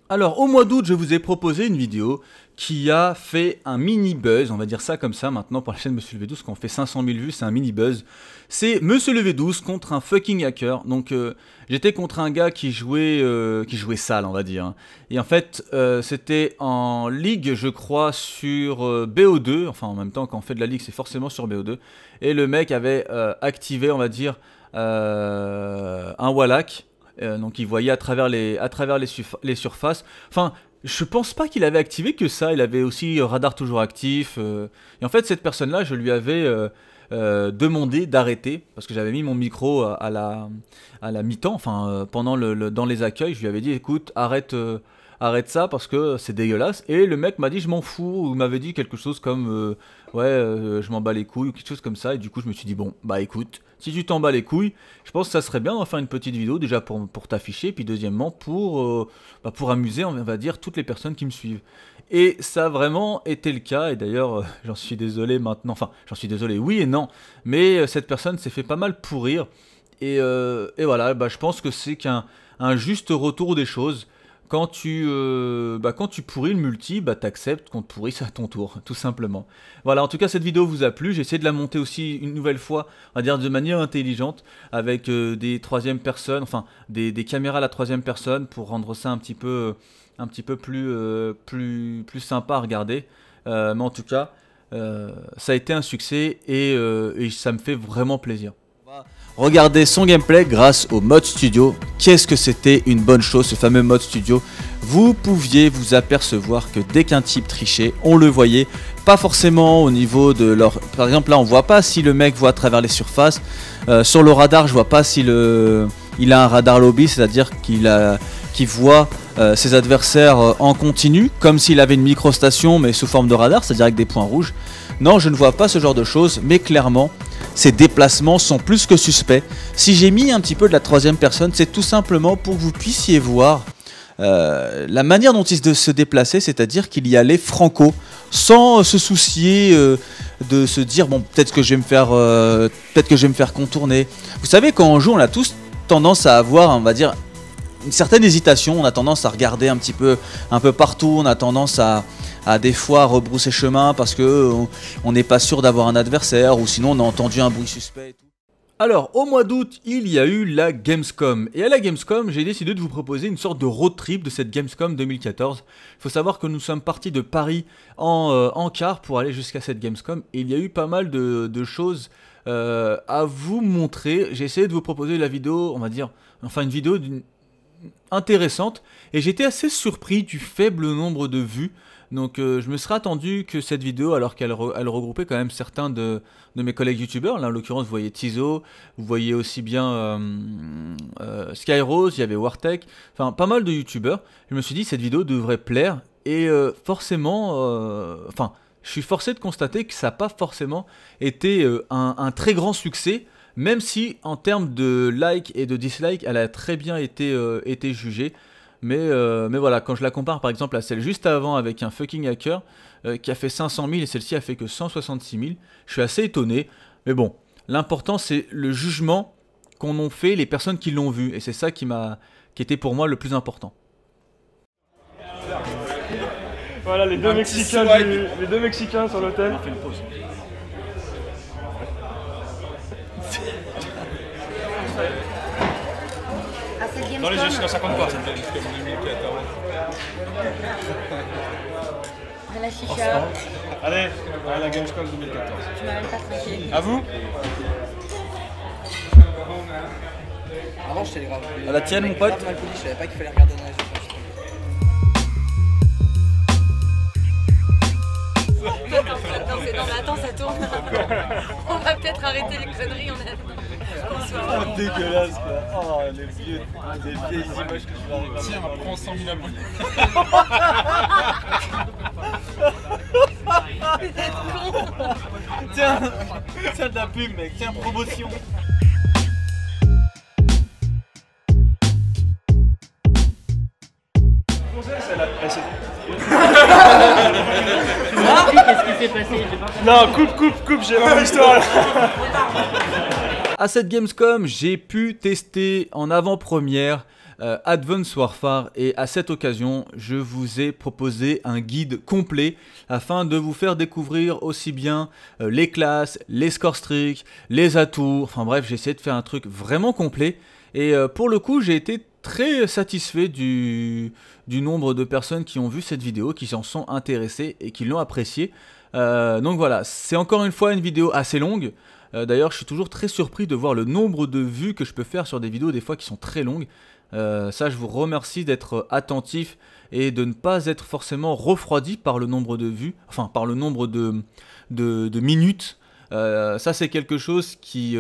Alors au mois d'août, je vous ai proposé une vidéo qui a fait un mini buzz, on va dire ça comme ça maintenant pour la chaîne Monsieur Levé 12, quand on fait 500 000 vues, c'est un mini buzz. C'est Monsieur Levé 12 contre un fucking hacker. Donc euh, j'étais contre un gars qui jouait, euh, qui jouait sale, on va dire. Hein. Et en fait, euh, c'était en ligue, je crois, sur BO2. Enfin, en même temps, quand on fait de la ligue, c'est forcément sur BO2. Et le mec avait activé, on va dire, un Wallach. donc il voyait à travers les, à travers les surfaces. Enfin, je pense pas qu'il avait activé que ça, il avait aussi radar toujours actif. Euh. et en fait, cette personne-là, je lui avais euh, euh, demandé d'arrêter, parce que j'avais mis mon micro à, la, à la mi-temps, enfin, pendant le, dans les accueils, je lui avais dit, écoute, arrête, arrête ça, parce que c'est dégueulasse. Et le mec m'a dit, je m'en fous, ou m'avait dit quelque chose comme, ouais, euh, je m'en bats les couilles ou quelque chose comme ça. Et du coup, je me suis dit, bon, bah écoute, si tu t'en bats les couilles, je pense que ça serait bien d'en faire une petite vidéo, déjà pour, pour t'afficher, puis deuxièmement, pour, euh, bah, pour amuser, on va dire, toutes les personnes qui me suivent. Et ça a vraiment été le cas, et d'ailleurs, euh, j'en suis désolé maintenant, enfin, j'en suis désolé, oui et non, mais cette personne s'est fait pas mal pourrir. Et, et voilà, bah, je pense que c'est qu'un un juste retour des choses. Euh, bah, quand tu, pourris le multi, bah, acceptes qu'on te pourrisse à ton tour, tout simplement. Voilà, en tout cas, cette vidéo vous a plu. J'ai essayé de la monter aussi une nouvelle fois, on va dire de manière intelligente, avec euh, des troisième personnes, enfin, des, caméras à la troisième personne pour rendre ça un petit peu, euh, un petit peu plus, plus, sympa à regarder. mais en tout cas, ça a été un succès et ça me fait vraiment plaisir. Regardez son gameplay grâce au mode studio. Qu'est-ce que c'était une bonne chose, ce fameux mode studio Vous pouviez vous apercevoir que dès qu'un type trichait, on le voyait. Pas forcément au niveau de leur... Par exemple, là, on voit pas si le mec voit à travers les surfaces. Euh, sur le radar, je vois pas si le... Il a un radar lobby, c'est-à-dire qu'il a... voit euh, ses adversaires euh, en continu, comme s'il avait une microstation mais sous forme de radar, c'est-à-dire avec des points rouges. Non, je ne vois pas ce genre de choses, mais clairement, ces déplacements sont plus que suspects. Si j'ai mis un petit peu de la troisième personne, c'est tout simplement pour que vous puissiez voir euh, la manière dont il se déplaçait, c'est-à-dire qu'il y allait franco, sans euh, se soucier euh, de se dire bon peut-être que je vais me faire peut-être que je vais me faire contourner. Vous savez quand on joue, on a tous tendance à avoir, on va dire, une certaine hésitation. On a tendance à regarder un petit peu, un peu partout. On a tendance à, des fois rebrousser chemin parce que on n'est pas sûr d'avoir un adversaire ou sinon on a entendu un bruit suspect. Alors, au mois d'août, il y a eu la Gamescom. Et à la Gamescom, j'ai décidé de vous proposer une sorte de road trip de cette Gamescom 2014. Il faut savoir que nous sommes partis de Paris euh, en, car pour aller jusqu'à cette Gamescom. Et il y a eu pas mal de, choses euh, à vous montrer. J'ai essayé de vous proposer la vidéo, on va dire, enfin une vidéo d'une intéressante et j'étais assez surpris du faible nombre de vues. Donc euh, je me serais attendu que cette vidéo, alors qu'elle elle regroupait quand même certains de, mes collègues youtubeurs, là en l'occurrence vous voyez Tizo, vous voyez aussi bien Skyros euh, euh, Skyrose, il y avait Wartech, enfin pas mal de youtubeurs, je me suis dit cette vidéo devrait plaire et forcément, enfin je suis forcé de constater que ça n'a pas forcément été un, un, très grand succès, même si en termes de like et de dislike, elle a très bien été, euh, été jugée. Mais, euh, mais voilà, quand je la compare par exemple à celle juste avant avec un fucking hacker euh, qui a fait 500 000 et celle-ci a fait que 166 000, je suis assez étonné. Mais bon, l'important c'est le jugement qu'on ont fait les personnes qui l'ont vu. Et c'est ça qui, qui était pour moi le plus important. Voilà les les deux Mexicains sur l'hôtel. Dans les yeux je ça compte pas. À la chicha. Allez, à la Gamescom 2014. Tu m'as même pas À vous Avant, je t'ai grave. À la tienne, mon pote Je savais pas qu'il fallait regarder dans les yeux. Attends, mais attends, ça tourne. on va peut-être arrêter les conneries, on attendant. Oh, dégueulasse quoi! Oh, les vieux, les vieilles images que je vais arriver Tiens, prends 100 000 abonnés! Tiens, tiens de la pub, mec, tiens, promotion! a. Non, coupe, coupe, coupe, j'ai À cette Gamescom, j'ai pu tester en avant-première euh, Advanced Warfare et à cette occasion je vous ai proposé un guide complet afin de vous faire découvrir aussi bien euh, les classes, les score streaks, les atouts, enfin bref j'ai essayé de faire un truc vraiment complet et euh, pour le coup j'ai été très satisfait du, nombre de personnes qui ont vu cette vidéo, qui s'en sont intéressées et qui l'ont appréciée. Euh, donc voilà, c'est encore une fois une vidéo assez longue. Euh, d'ailleurs, je suis toujours très surpris de voir le nombre de vues que je peux faire sur des vidéos des fois qui sont très longues. Euh, ça, je vous remercie d'être attentif et de ne pas être forcément refroidi par le nombre de vues, enfin par le nombre de, de minutes. ça, c'est quelque chose qui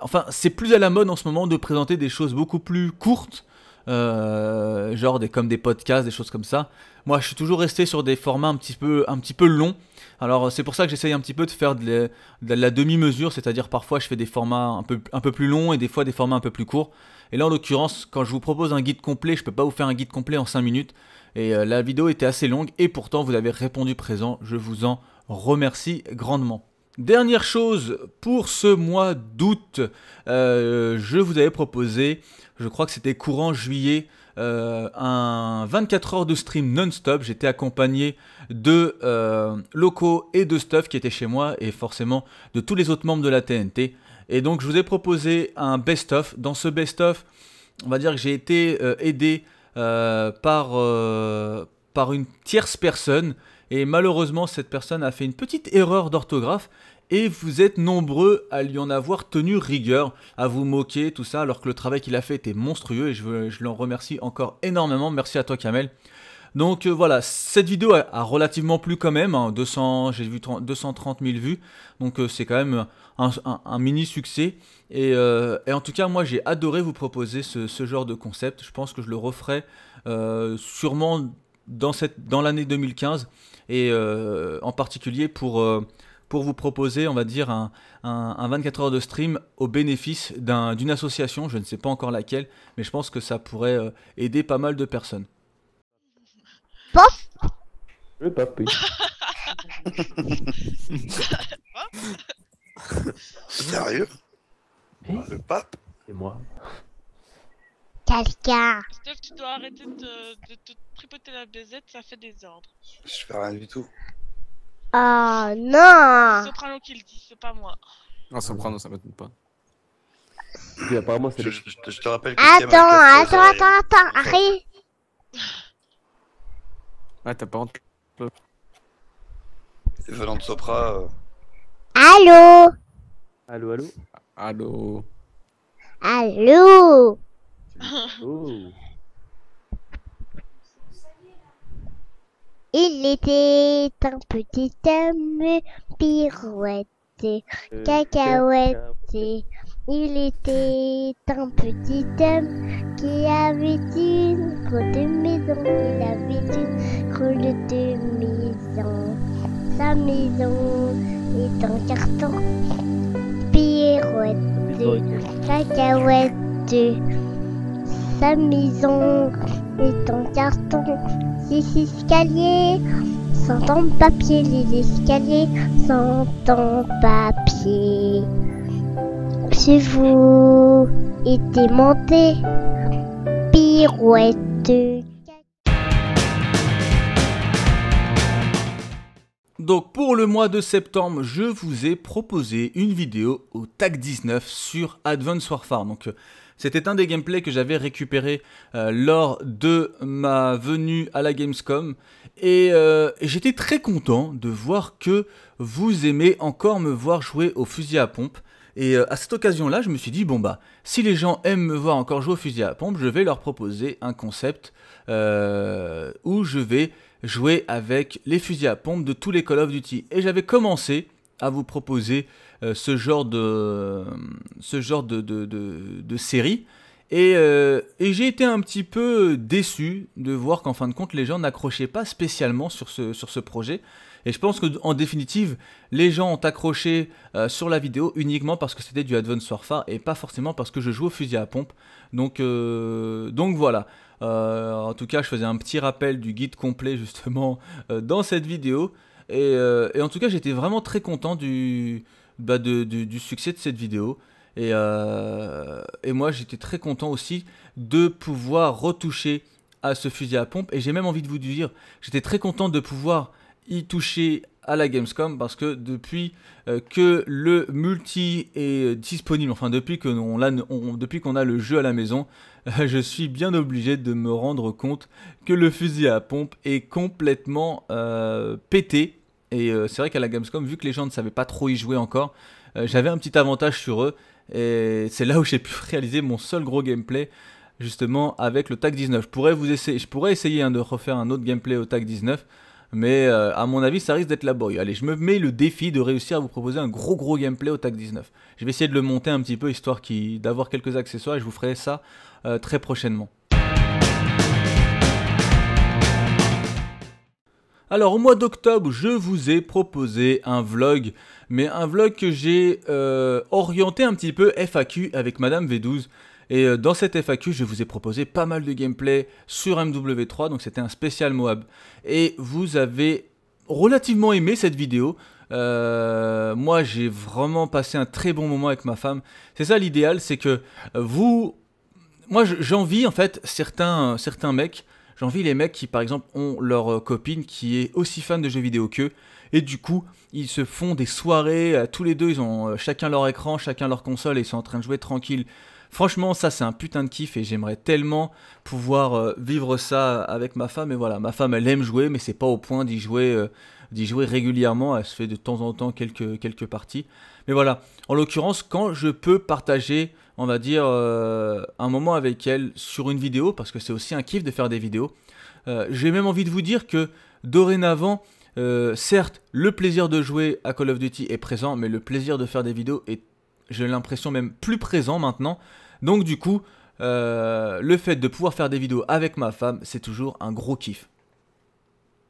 Enfin, c'est plus à la mode en ce moment de présenter des choses beaucoup plus courtes, euh, genre des, comme des podcasts, des choses comme ça. Moi, je suis toujours resté sur des formats un petit peu, un petit peu longs. Alors, c'est pour ça que j'essaye un petit peu de faire de, la demi-mesure, c'est-à-dire parfois je fais des formats un peu, un peu plus longs et des fois des formats un peu plus courts. Et là, en l'occurrence, quand je vous propose un guide complet, je peux pas vous faire un guide complet en 5 minutes. Et euh, la vidéo était assez longue et pourtant vous avez répondu présent. Je vous en remercie grandement. Dernière chose, pour ce mois d'août, euh, je vous avais proposé, je crois que c'était courant juillet, euh, un 24 heures de stream non-stop. J'étais accompagné de euh, locaux et de stuff qui étaient chez moi et forcément de tous les autres membres de la TNT. Et donc je vous ai proposé un best-of. Dans ce best-of, on va dire que j'ai été aidé par, par une tierce personne. Et malheureusement, cette personne a fait une petite erreur d'orthographe et vous êtes nombreux à lui en avoir tenu rigueur, à vous moquer, tout ça, alors que le travail qu'il a fait était monstrueux et je, l'en remercie encore énormément. Merci à toi Kamel. Donc euh, voilà, cette vidéo a, relativement plu quand même, 200, hein, j'ai vu 230 000 vues, donc euh, c'est quand même un, mini succès. Euh, et, en tout cas, moi j'ai adoré vous proposer ce, genre de concept, je pense que je le referai sûrement dans, dans l'année 2015, et en particulier pour pour vous proposer, on va dire, un, 24 heures de stream au bénéfice d'une association, je ne sais pas encore laquelle, mais je pense que ça pourrait euh, aider pas mal de personnes. Pof Le papy. Sérieux Le pape Et moi. Quelqu'un Steph, tu dois arrêter de, te tripoter la baisette, ça fait des ordres. Je fais rien du tout. Ah non Soprano qui le dit, c'est pas moi. Non, Soprano, ça m'étonne pas. Oui, apparemment, c'est. Je, je, te rappelle que. Euh, attends, attends, attends, attends, arrête Ah, t'as pas honte. C'est venant de Sopra. Euh. Allô Allô, allô Allô Allô oh. Il était un petit homme pirouette, euh, cacahuète. Il était un petit homme qui avait une grosse maison. Il avait une grosse maison. Sa maison est en carton. Pirouette, cacahuète. Sa maison est en carton les escaliers sont en papier, les escaliers sont en papier. Si vous étiez monté, pirouette. Donc pour le mois de septembre, je vous ai proposé une vidéo au TAC 19 sur Advanced Warfare. Donc euh, c'était un des gameplays que j'avais récupéré euh, lors de ma venue à la Gamescom. Euh, et, j'étais très content de voir que vous aimez encore me voir jouer au fusil à pompe. Et euh, à cette occasion-là, je me suis dit, bon bah, si les gens aiment me voir encore jouer au fusil à pompe, je vais leur proposer un concept où je vais jouer avec les fusils à pompe de tous les Call of Duty. Et j'avais commencé à vous proposer euh, ce genre de, ce genre de, de, série. Euh, et, j'ai été un petit peu déçu de voir qu'en fin de compte, les gens n'accrochaient pas spécialement sur ce, sur ce projet. Et je pense qu'en définitive, les gens ont accroché euh, sur la vidéo uniquement parce que c'était du Advanced Warfare et pas forcément parce que je joue au fusil à pompe. Donc, donc voilà. en tout cas, je faisais un petit rappel du guide complet justement dans cette vidéo. Euh, et, en tout cas, j'étais vraiment très content du, bah, du, succès de cette vidéo. Euh, et, moi, j'étais très content aussi de pouvoir retoucher à ce fusil à pompe. Et j'ai même envie de vous dire, j'étais très content de pouvoir y toucher à la Gamescom parce que depuis euh, que le multi est disponible, enfin depuis que depuis qu'on a le jeu à la maison, je suis bien obligé de me rendre compte que le fusil à pompe est complètement pété et euh, c'est vrai qu'à la Gamescom, vu que les gens ne savaient pas trop y jouer encore, euh, j'avais un petit avantage sur eux. Et c'est là où j'ai pu réaliser mon seul gros gameplay, justement avec le TAC 19. Je pourrais, vous essayer, je pourrais essayer hein, de refaire un autre gameplay au TAC 19, mais euh, à mon avis, ça risque d'être la boy. Allez, je me mets le défi de réussir à vous proposer un gros gros gameplay au TAC 19. Je vais essayer de le monter un petit peu, histoire d'avoir quelques accessoires, et je vous ferai ça très prochainement. Alors au mois d'octobre, je vous ai proposé un vlog, mais un vlog que j'ai euh, orienté un petit peu FAQ avec Madame V12. Et euh, dans cette FAQ, je vous ai proposé pas mal de gameplay sur MW3, donc c'était un spécial Moab. Et vous avez relativement aimé cette vidéo. Euh, moi, j'ai vraiment passé un très bon moment avec ma femme. C'est ça l'idéal, c'est que vous... Moi, j'envie en fait certains, certains mecs J'envie les mecs qui, par exemple, ont leur euh, copine qui est aussi fan de jeux vidéo qu'eux. Et du coup, ils se font des soirées, euh, tous les deux, ils ont euh, chacun leur écran, chacun leur console, et ils sont en train de jouer tranquille. Franchement, ça c'est un putain de kiff et j'aimerais tellement pouvoir vivre ça avec ma femme. Et voilà, ma femme elle aime jouer, mais c'est pas au point d'y jouer, jouer régulièrement. Elle se fait de temps en temps quelques, quelques parties. Mais voilà, en l'occurrence, quand je peux partager on va dire, euh, un moment avec elle sur une vidéo, parce que c'est aussi un kiff de faire des vidéos. Euh, j'ai même envie de vous dire que dorénavant, euh, certes, le plaisir de jouer à Call of Duty est présent, mais le plaisir de faire des vidéos est, j'ai l'impression, même plus présent maintenant. Donc du coup, le fait de pouvoir faire des vidéos avec ma femme, c'est toujours un gros kiff.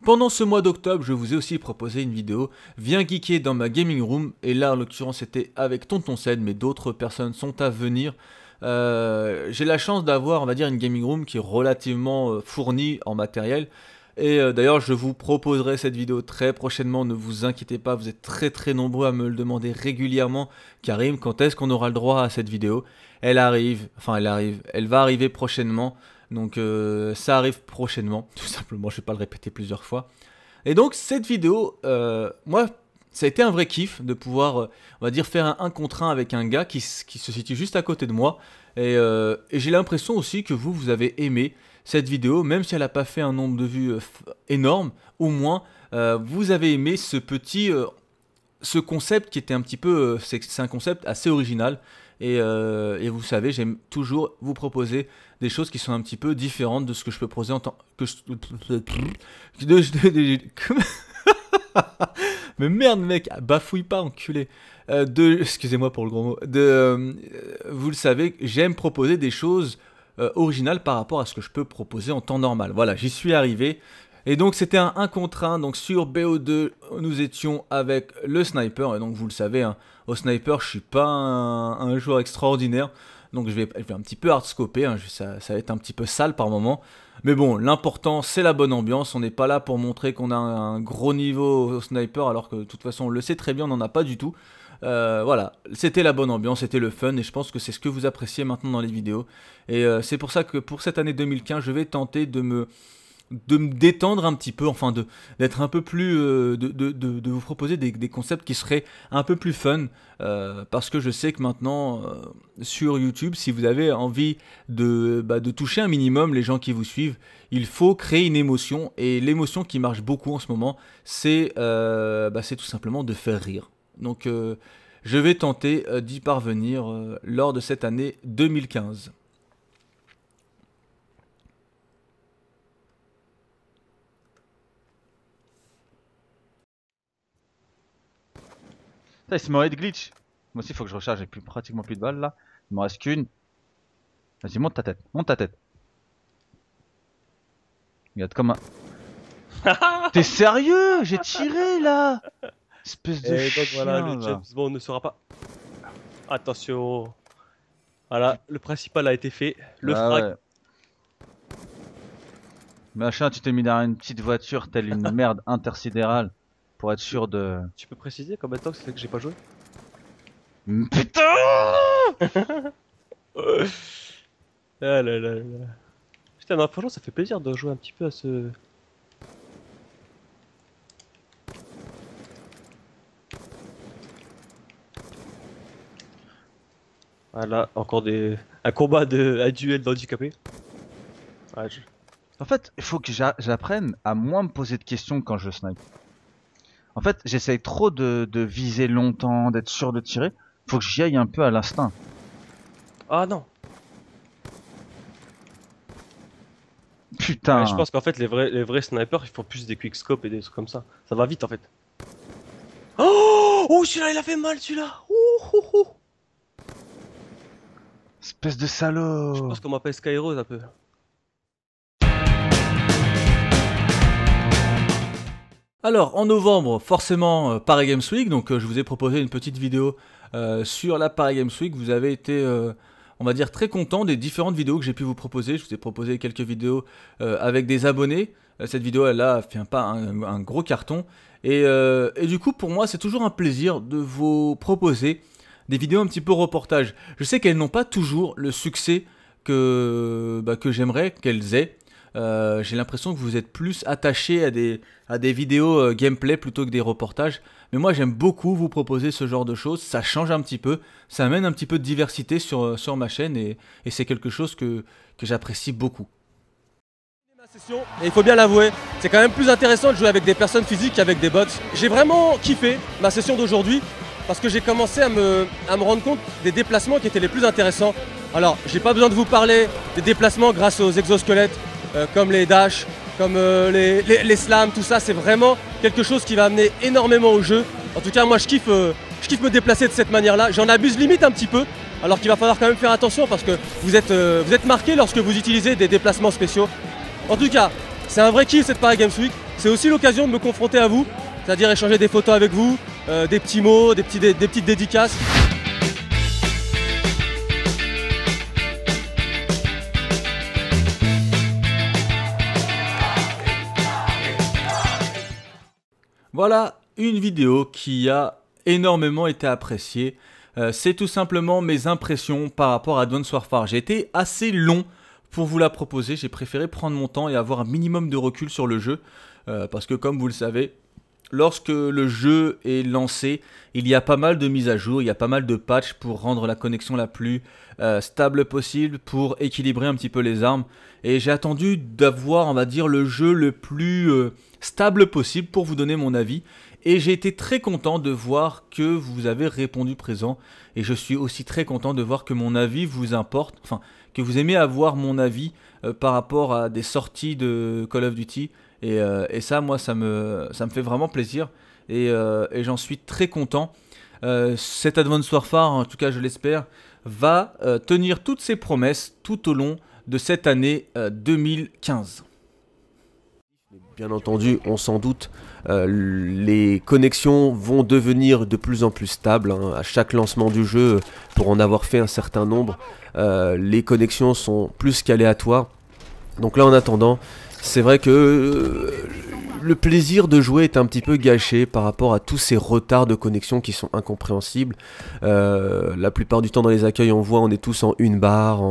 Pendant ce mois d'octobre, je vous ai aussi proposé une vidéo Viens geeker dans ma gaming room, et là en l'occurrence c'était avec Tonton Sed, mais d'autres personnes sont à venir. Euh, j'ai la chance d'avoir, on va dire, une gaming room qui est relativement euh, fournie en matériel. Et euh, d'ailleurs, je vous proposerai cette vidéo très prochainement, ne vous inquiétez pas, vous êtes très très nombreux à me le demander régulièrement. Karim, quand est-ce qu'on aura le droit à cette vidéo Elle arrive, enfin elle arrive, elle va arriver prochainement. Donc euh, ça arrive prochainement, tout simplement, je ne vais pas le répéter plusieurs fois. Et donc cette vidéo, euh, moi, ça a été un vrai kiff de pouvoir, euh, on va dire, faire un 1 contre 1 avec un gars qui, se situe juste à côté de moi. Et, et j'ai l'impression aussi que vous, vous avez aimé cette vidéo, même si elle n'a pas fait un nombre de vues énorme, au moins, vous avez aimé ce petit... ce concept qui était un petit peu, c'est un concept assez original, euh, et, vous savez, j'aime toujours vous proposer des choses qui sont un petit peu différentes de ce que je peux proposer en tant que Mais merde, mec, bafouille pas, enculé. Euh, de, excusez-moi pour le gros mot. De, euh, vous le savez, j'aime proposer des choses originales par rapport à ce que je peux proposer en temps normal. Voilà, j'y suis arrivé. Et donc c'était un 1 contre 1, donc sur BO2 nous étions avec le sniper, et donc vous le savez, hein, au sniper je suis pas un, joueur extraordinaire, donc je vais, un petit peu hardscoper, hein. ça, va être un petit peu sale par moment. Mais bon, l'important c'est la bonne ambiance, on n'est pas là pour montrer qu'on a un gros niveau au sniper, alors que de toute façon on le sait très bien, on n'en a pas du tout. Euh, voilà, c'était la bonne ambiance, c'était le fun et je pense que c'est ce que vous appréciez maintenant dans les vidéos. Et euh, c'est pour ça que pour cette année 2015, je vais tenter de me de me détendre un petit peu, enfin de d'être un peu plus, euh, de, de, de, vous proposer des, des, concepts qui seraient un peu plus fun, euh, parce que je sais que maintenant euh, sur YouTube, si vous avez envie de, bah, de toucher un minimum les gens qui vous suivent, il faut créer une émotion, et l'émotion qui marche beaucoup en ce moment, c'est bah, c'est tout simplement de faire rire. Donc je vais tenter d'y parvenir lors de cette année 2015. Ça, il se met glitch. Moi aussi, il faut que je recharge. J'ai plus, pratiquement plus de balles là. Il m'en reste qu'une. Vas-y, monte ta tête. Monte ta tête. Regarde comme T'es sérieux J'ai tiré là Espèce de chien, ne sera pas. Attention. Voilà, le principal a été fait. Le ah frag. Machin, tu t'es mis dans une petite voiture telle une merde intersidérale pour être sûr de. Tu peux préciser combien de temps que ça que j'ai pas joué Putain Ah là là là. Putain, ça fait plaisir de jouer un petit peu à ce. Voilà, encore des. Un combat de. Un duel d'handicapé En fait, il faut que j'apprenne à moins me poser de questions quand je snipe. En fait, j'essaye trop de, viser longtemps, d'être sûr de tirer. Faut que j'y aille un peu à l'instinct. Ah non Putain Je pense qu'en fait, les vrais, les vrais snipers, ils font plus des quickscopes et des trucs comme ça. Ça va vite en fait. Oh Oh, celui-là, il a fait mal celui-là Espèce de salaud Je pense qu'on m'appelle Skyros un peu. Alors en novembre, forcément euh, Paris Games Week, donc euh, je vous ai proposé une petite vidéo euh, sur la Paris Games Week. Vous avez été, on va dire, très content des différentes vidéos que j'ai pu vous proposer. Je vous ai proposé quelques vidéos avec des abonnés. Cette vidéo, elle a fait pas un, gros carton. Et, du coup, pour moi, c'est toujours un plaisir de vous proposer des vidéos un petit peu reportage. Je sais qu'elles n'ont pas toujours le succès que, bah, que j'aimerais qu'elles aient. Euh, j'ai l'impression que vous êtes plus attaché à des, vidéos euh, gameplay plutôt que des reportages. Mais moi, j'aime beaucoup vous proposer ce genre de choses. Ça change un petit peu, ça amène un petit peu de diversité sur, euh, ma chaîne et, c'est quelque chose que, j'apprécie beaucoup. Et il faut bien l'avouer, c'est quand même plus intéressant de jouer avec des personnes physiques qu'avec des bots. J'ai vraiment kiffé ma session d'aujourd'hui parce que j'ai commencé à me rendre compte des déplacements qui étaient les plus intéressants. Alors, j'ai pas besoin de vous parler des déplacements grâce aux exosquelettes, euh, comme les dash, comme euh, les, les, slams, tout ça, c'est vraiment quelque chose qui va amener énormément au jeu. En tout cas, moi, je kiffe, euh, je kiffe me déplacer de cette manière-là. J'en abuse limite un petit peu, alors qu'il va falloir quand même faire attention parce que vous êtes, vous êtes marqué lorsque vous utilisez des déplacements spéciaux. En tout cas, c'est un vrai kiff cette Paris Games Week. C'est aussi l'occasion de me confronter à vous, c'est-à-dire échanger des photos avec vous, des petits mots, des, des petites dédicaces. Voilà une vidéo qui a énormément été appréciée. Euh, c'est tout simplement mes impressions par rapport à Advanced Warfare. J'ai été assez long pour vous la proposer. J'ai préféré prendre mon temps et avoir un minimum de recul sur le jeu. Euh, parce que comme vous le savez, lorsque le jeu est lancé, il y a pas mal de mises à jour, il y a pas mal de patchs pour rendre la connexion la plus euh, stable possible pour équilibrer un petit peu les armes. Et j'ai attendu d'avoir, on va dire, le jeu le plus euh, stable possible pour vous donner mon avis. Et j'ai été très content de voir que vous avez répondu présent. Et je suis aussi très content de voir que mon avis vous importe. Enfin, que vous aimez avoir mon avis euh, par rapport à des sorties de Call of Duty. Et, et, ça, moi, ça me, ça me fait vraiment plaisir. Et, j'en suis très content. cet cet Advanced Warfare, en tout cas, je l'espère, va euh, tenir toutes ses promesses tout au long de cette année 2015. Euh, Bien entendu, on s'en doute, euh, les connexions vont devenir de plus en plus stables. Hein. À chaque lancement du jeu, pour en avoir fait un certain nombre, les connexions sont plus qu'aléatoires. Donc là, en attendant, c'est vrai que le plaisir de jouer est un petit peu gâché par rapport à tous ces retards de connexion qui sont incompréhensibles. Euh, la plupart du temps dans les accueils, on voit on est tous en une barre,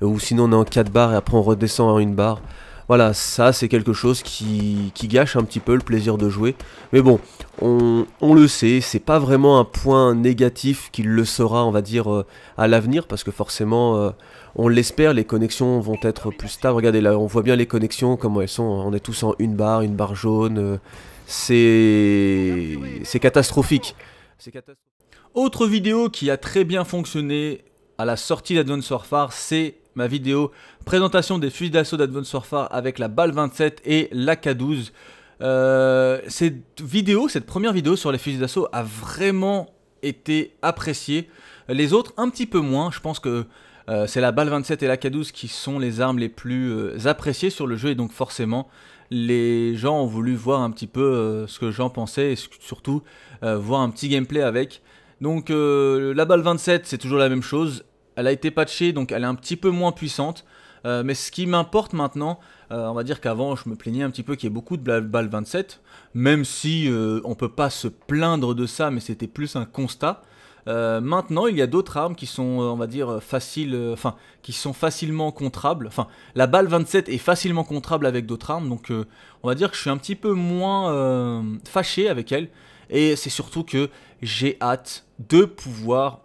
ou sinon on est en quatre barres et après on redescend en une barre. Voilà, ça c'est quelque chose qui, gâche un petit peu le plaisir de jouer. Mais bon, on, le sait, c'est pas vraiment un point négatif qu'il le sera, on va dire, euh, à l'avenir, parce que forcément, euh, on l'espère, les connexions vont être plus stables. Regardez là, on voit bien les connexions, comment elles sont. On est tous en une barre, une barre jaune. C'est catastrophique. Autre vidéo qui a très bien fonctionné à la sortie d'Advance Warfare, c'est ma vidéo présentation des fusils d'assaut d'Advance Warfare avec la balle 27 et la k 12 euh, cette vidéo, cette première vidéo sur les fusils d'assaut a vraiment été appréciée. Les autres, un petit peu moins. Je pense que euh, c'est la balle 27 et la K12 qui sont les armes les plus euh, appréciées sur le jeu et donc forcément les gens ont voulu voir un petit peu euh, ce que j'en pensais et surtout voir un petit gameplay avec. Donc la balle 27 c'est toujours la même chose, elle a été patchée donc elle est un petit peu moins puissante. mais ce qui m'importe maintenant, on va dire qu'avant je me plaignais un petit peu qu'il y ait beaucoup de balle 27, même si on peut pas se plaindre de ça, mais c'était plus un constat. Euh, maintenant, il y a d'autres armes qui sont, euh, on va dire, euh, faciles, enfin, qui sont facilement contrables. Enfin, la balle 27 est facilement contrable avec d'autres armes, donc on va dire que je suis un petit peu moins fâché avec elle. Et c'est surtout que j'ai hâte de pouvoir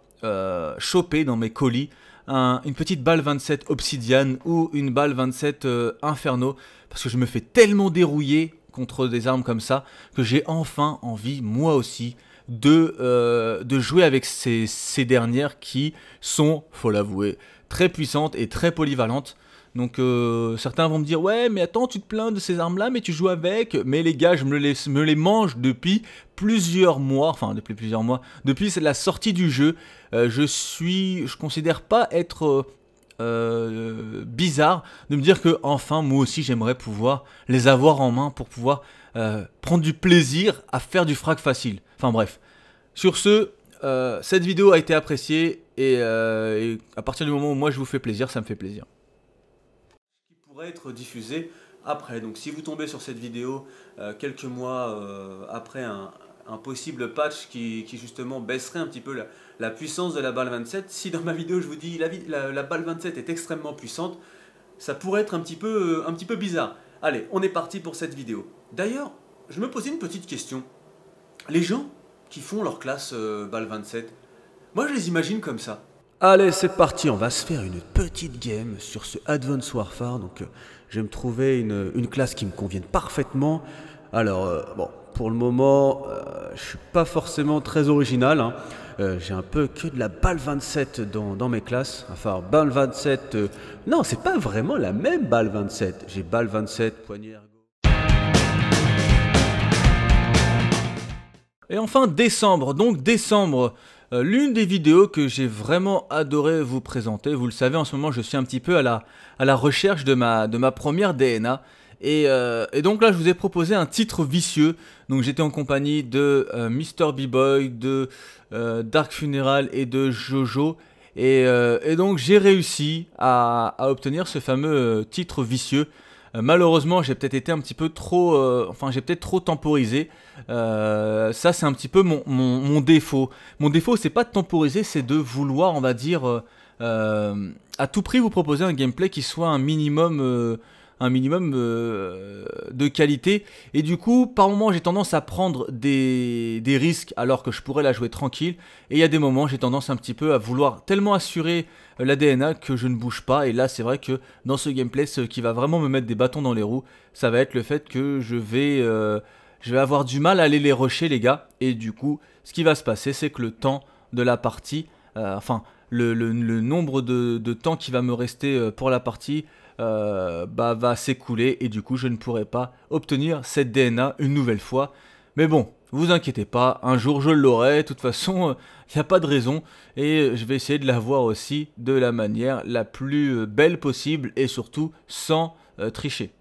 choper dans mes colis une petite balle 27 obsidienne ou une balle 27 inferno, parce que je me fais tellement dérouiller contre des armes comme ça que j'ai enfin envie, moi aussi, de, euh, de jouer avec ces, dernières qui sont, faut l'avouer, très puissantes et très polyvalentes. Donc euh, certains vont me dire ouais mais attends tu te plains de ces armes là mais tu joues avec mais les gars je me les, me les mange depuis plusieurs mois enfin depuis plusieurs mois depuis la sortie du jeu euh, je suis je considère pas être bizarre de me dire que enfin moi aussi j'aimerais pouvoir les avoir en main pour pouvoir euh, prendre du plaisir à faire du frac facile. Enfin bref. Sur ce, euh, cette vidéo a été appréciée euh, et, à partir du moment où moi je vous fais plaisir, ça me fait plaisir. Qui pourrait être diffusé après. Donc si vous tombez sur cette vidéo quelques mois après un, possible patch qui, justement baisserait un petit peu la, puissance de la balle 27. Si dans ma vidéo je vous dis la, la, balle 27 est extrêmement puissante, ça pourrait être un petit peu, un petit peu bizarre. Allez, on est parti pour cette vidéo. D'ailleurs, je me posais une petite question. Les gens qui font leur classe euh, balle 27, moi je les imagine comme ça. Allez, c'est parti, on va se faire une petite game sur ce Advanced Warfare. Donc, euh, je vais me trouver une, classe qui me convienne parfaitement. Alors, euh, bon, pour le moment, je suis pas forcément très original. Hein. J'ai un peu que de la balle 27 dans, mes classes. Enfin, balle 27, non, c'est pas vraiment la même balle 27. J'ai balle 27, poignée. Et enfin décembre, donc décembre, euh, l'une des vidéos que j'ai vraiment adoré vous présenter, vous le savez en ce moment je suis un petit peu à la, recherche de ma, première DNA. Euh, et, donc là, je vous ai proposé un titre vicieux. Donc j'étais en compagnie de euh, Mr. B-Boy, de Dark Funeral et de Jojo. Et, donc j'ai réussi à, obtenir ce fameux titre vicieux. Euh, malheureusement, j'ai peut-être été un petit peu trop. Euh, enfin, j'ai peut-être trop temporisé. Euh, ça, c'est un petit peu mon, mon, mon défaut. Mon défaut, c'est pas de temporiser, c'est de vouloir, on va dire, à tout prix vous proposer un gameplay qui soit un minimum un minimum euh, de qualité. Et du coup, par moments, j'ai tendance à prendre des, risques alors que je pourrais la jouer tranquille. Et il y a des moments, j'ai tendance un petit peu à vouloir tellement assurer euh, la DNA que je ne bouge pas. Et là, c'est vrai que dans ce gameplay, ce qui va vraiment me mettre des bâtons dans les roues, ça va être le fait que je vais... Euh, je vais avoir du mal à aller les rusher les gars, et du coup, ce qui va se passer, c'est que le temps de la partie, enfin, le, le, nombre de, temps qui va me rester pour la partie euh, bah, va s'écouler et du coup je ne pourrai pas obtenir cette DNA une nouvelle fois. Mais bon, vous inquiétez pas, un jour je l'aurai, de toute façon, il euh, n'y a pas de raison, et euh, je vais essayer de la voir aussi de la manière la plus belle possible, et surtout sans tricher.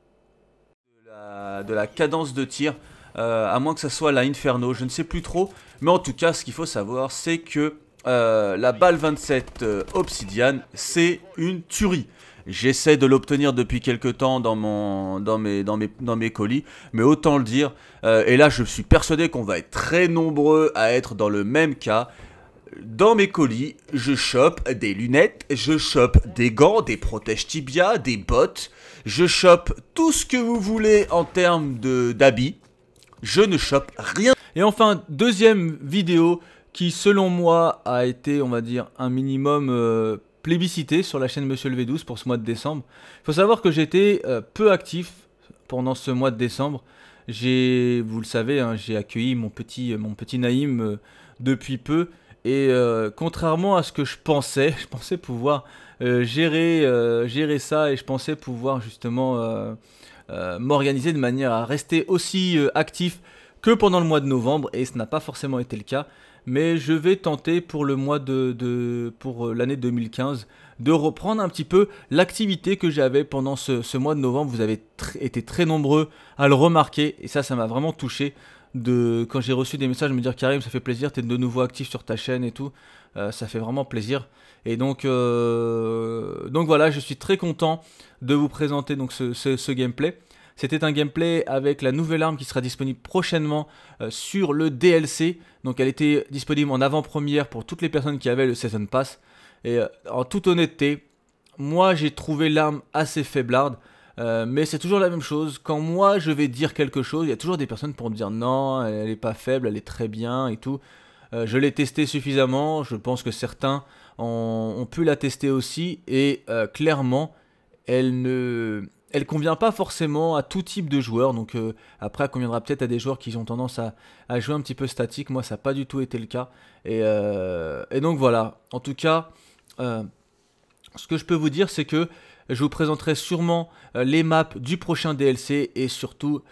De la, cadence de tir, à moins que ça soit la Inferno, je ne sais plus trop, mais en tout cas, ce qu'il faut savoir, c'est que la balle 27 Obsidian, c'est une tuerie. J'essaie de l'obtenir depuis quelques temps dans, mon, dans, mes, dans, mes, dans mes colis, mais autant le dire, euh, et là je suis persuadé qu'on va être très nombreux à être dans le même cas, dans mes colis, je chope des lunettes, je chope des gants, des protèges tibias, des bottes, je chope tout ce que vous voulez en termes d'habits, je ne chope rien. Et enfin, deuxième vidéo qui selon moi a été, on va dire, un minimum euh, plébiscité sur la chaîne Monsieur le V12 pour ce mois de décembre. Il faut savoir que j'étais euh, peu actif pendant ce mois de décembre. J'ai, vous le savez, hein, j'ai accueilli mon petit, euh, mon petit Naïm euh, depuis peu. Et contrairement à ce que je pensais, je pensais pouvoir gérer, gérer ça et je pensais pouvoir justement m'organiser de manière à rester aussi actif que pendant le mois de novembre et ce n'a pas forcément été le cas mais je vais tenter pour le mois de, pour euh, l'année 2015 de reprendre un petit peu l'activité que j'avais pendant ce, mois de novembre. Vous avez été très nombreux à le remarquer et ça, ça m'a vraiment touché. De, quand j'ai reçu des messages me dire Karim, ça fait plaisir, t'es de nouveau actif sur ta chaîne et tout, euh, ça fait vraiment plaisir. Et donc, euh, donc voilà, je suis très content de vous présenter donc ce, ce gameplay. C'était un gameplay avec la nouvelle arme qui sera disponible prochainement euh, sur le DLC. Donc elle était disponible en avant-première pour toutes les personnes qui avaient le Season Pass. Et euh, en toute honnêteté, moi j'ai trouvé l'arme assez faiblarde. Euh, mais c'est toujours la même chose. Quand moi je vais dire quelque chose, il y a toujours des personnes pour me dire non, elle n'est pas faible, elle est très bien et tout. je l'ai testée suffisamment, je pense que certains ont, pu la tester aussi, et clairement, elle ne, elle convient pas forcément à tout type de joueurs, Donc euh, après, elle conviendra peut-être à des joueurs qui ont tendance à, jouer un petit peu statique. Moi, ça n'a pas du tout été le cas. Et, euh, donc voilà. En tout cas, euh, ce que je peux vous dire, c'est que je vous présenterai sûrement les maps du prochain DLC et surtout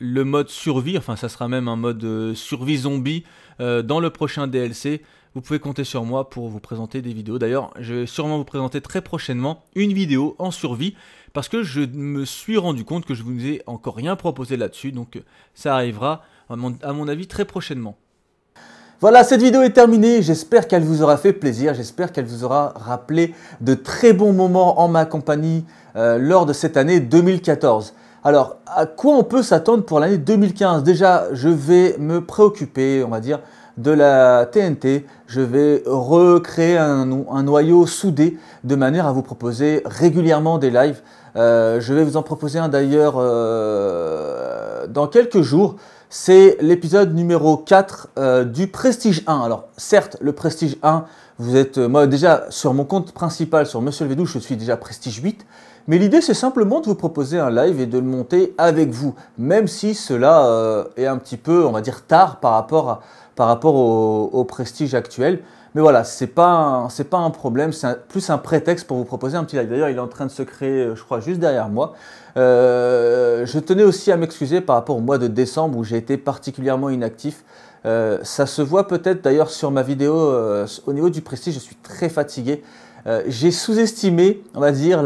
le mode survie. Enfin, ça sera même un mode survie zombie euh, dans le prochain DLC. Vous pouvez compter sur moi pour vous présenter des vidéos. D'ailleurs, je vais sûrement vous présenter très prochainement une vidéo en survie parce que je me suis rendu compte que je ne vous ai encore rien proposé là-dessus. Donc ça arrivera à mon, avis très prochainement. Voilà, cette vidéo est terminée. J'espère qu'elle vous aura fait plaisir. J'espère qu'elle vous aura rappelé de très bons moments en ma compagnie euh, lors de cette année 2014. Alors, à quoi on peut s'attendre pour l'année 2015 Déjà, je vais me préoccuper, on va dire, de la TNT. Je vais recréer un, noyau soudé de manière à vous proposer régulièrement des lives. Euh, je vais vous en proposer un d'ailleurs euh, dans quelques jours. C'est l'épisode numéro 4 euh, du Prestige 1. Alors certes, le Prestige 1, vous êtes moi déjà sur mon compte principal sur Monsieur Le Védou, je suis déjà Prestige 8. Mais l'idée, c'est simplement de vous proposer un live et de le monter avec vous, même si cela euh, est un petit peu, on va dire, tard par rapport, par rapport au, prestige actuel. Mais voilà, c'est pas pas un problème, c'est plus un prétexte pour vous proposer un petit live. D'ailleurs, il est en train de se créer, euh, je crois, juste derrière moi. Euh, je tenais aussi à m'excuser par rapport au mois de décembre où j'ai été particulièrement inactif. ça se voit peut-être d'ailleurs sur ma vidéo. au niveau du prestige, je suis très fatigué. Euh, j'ai sous-estimé, on va dire,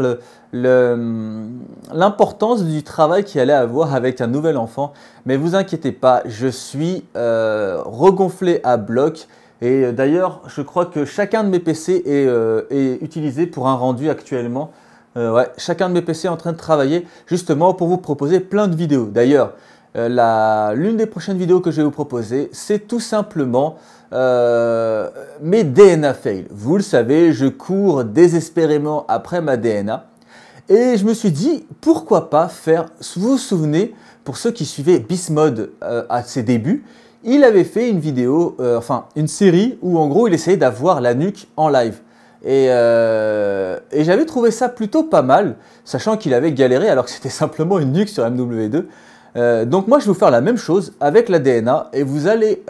hum, l'importance du travail qu'il allait avoir avec un nouvel enfant. Mais vous inquiétez pas, je suis euh, regonflé à bloc. Et euh, d'ailleurs, je crois que chacun de mes PC est, utilisé pour un rendu actuellement. ouais, chacun de mes PC est en train de travailler justement pour vous proposer plein de vidéos. D'ailleurs, l'une des prochaines vidéos que je vais vous proposer, c'est tout simplement euh, mes DNA fail. Vous le savez, je cours désespérément après ma DNA. Et je me suis dit, pourquoi pas faire, vous vous souvenez, pour ceux qui suivaient Bismode euh, à ses débuts, il avait fait une vidéo, euh, enfin une série où en gros il essayait d'avoir la nuque en live. Et, j'avais trouvé ça plutôt pas mal, sachant qu'il avait galéré alors que c'était simplement une nuque sur MW2. donc moi je vais vous faire la même chose avec la DNA et vous allez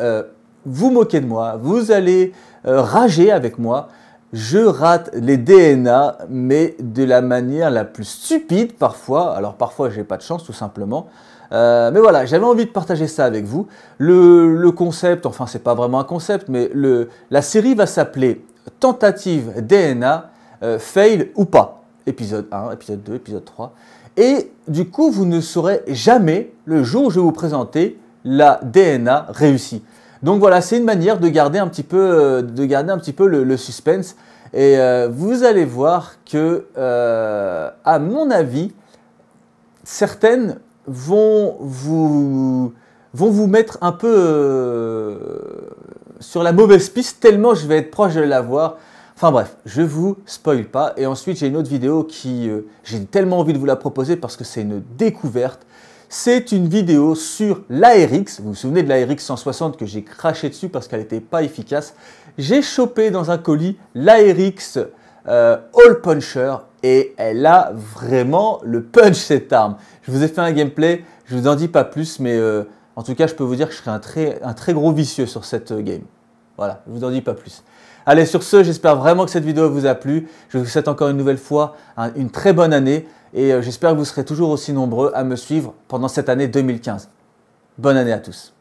vous moquez de moi, vous allez euh, rager avec moi. Je rate les DNA, mais de la manière la plus stupide parfois. Alors parfois j'ai pas de chance tout simplement. Euh, mais voilà, j'avais envie de partager ça avec vous. Le, concept, enfin c'est pas vraiment un concept, mais la série va s'appeler Tentative DNA, euh, fail ou pas. Épisode 1, épisode 2, épisode 3. Et du coup, vous ne saurez jamais le jour où je vais vous présenter la DNA réussie. Donc voilà, c'est une manière de garder un petit peu, euh, de garder un petit peu le, suspense. Et euh, vous allez voir que, euh, à mon avis, certaines vont vous, vont vous mettre un peu sur la mauvaise piste, tellement je vais être proche de la voir. Enfin bref, je vous spoil pas. Et ensuite, j'ai une autre vidéo qui, j'ai tellement envie de vous la proposer parce que c'est une découverte c'est une vidéo sur l'ARX. Vous vous souvenez de l'ARX 160 que j'ai craché dessus parce qu'elle n'était pas efficace. J'ai chopé dans un colis l'ARX euh, All Puncher et elle a vraiment le punch cette arme. Je vous ai fait un gameplay, je vous en dis pas plus, mais euh, en tout cas je peux vous dire que je serai un très, gros vicieux sur cette euh, game. Voilà, je vous en dis pas plus. Allez, sur ce, j'espère vraiment que cette vidéo vous a plu. Je vous souhaite encore une nouvelle fois une très bonne année et euh, j'espère que vous serez toujours aussi nombreux à me suivre pendant cette année 2015. Bonne année à tous.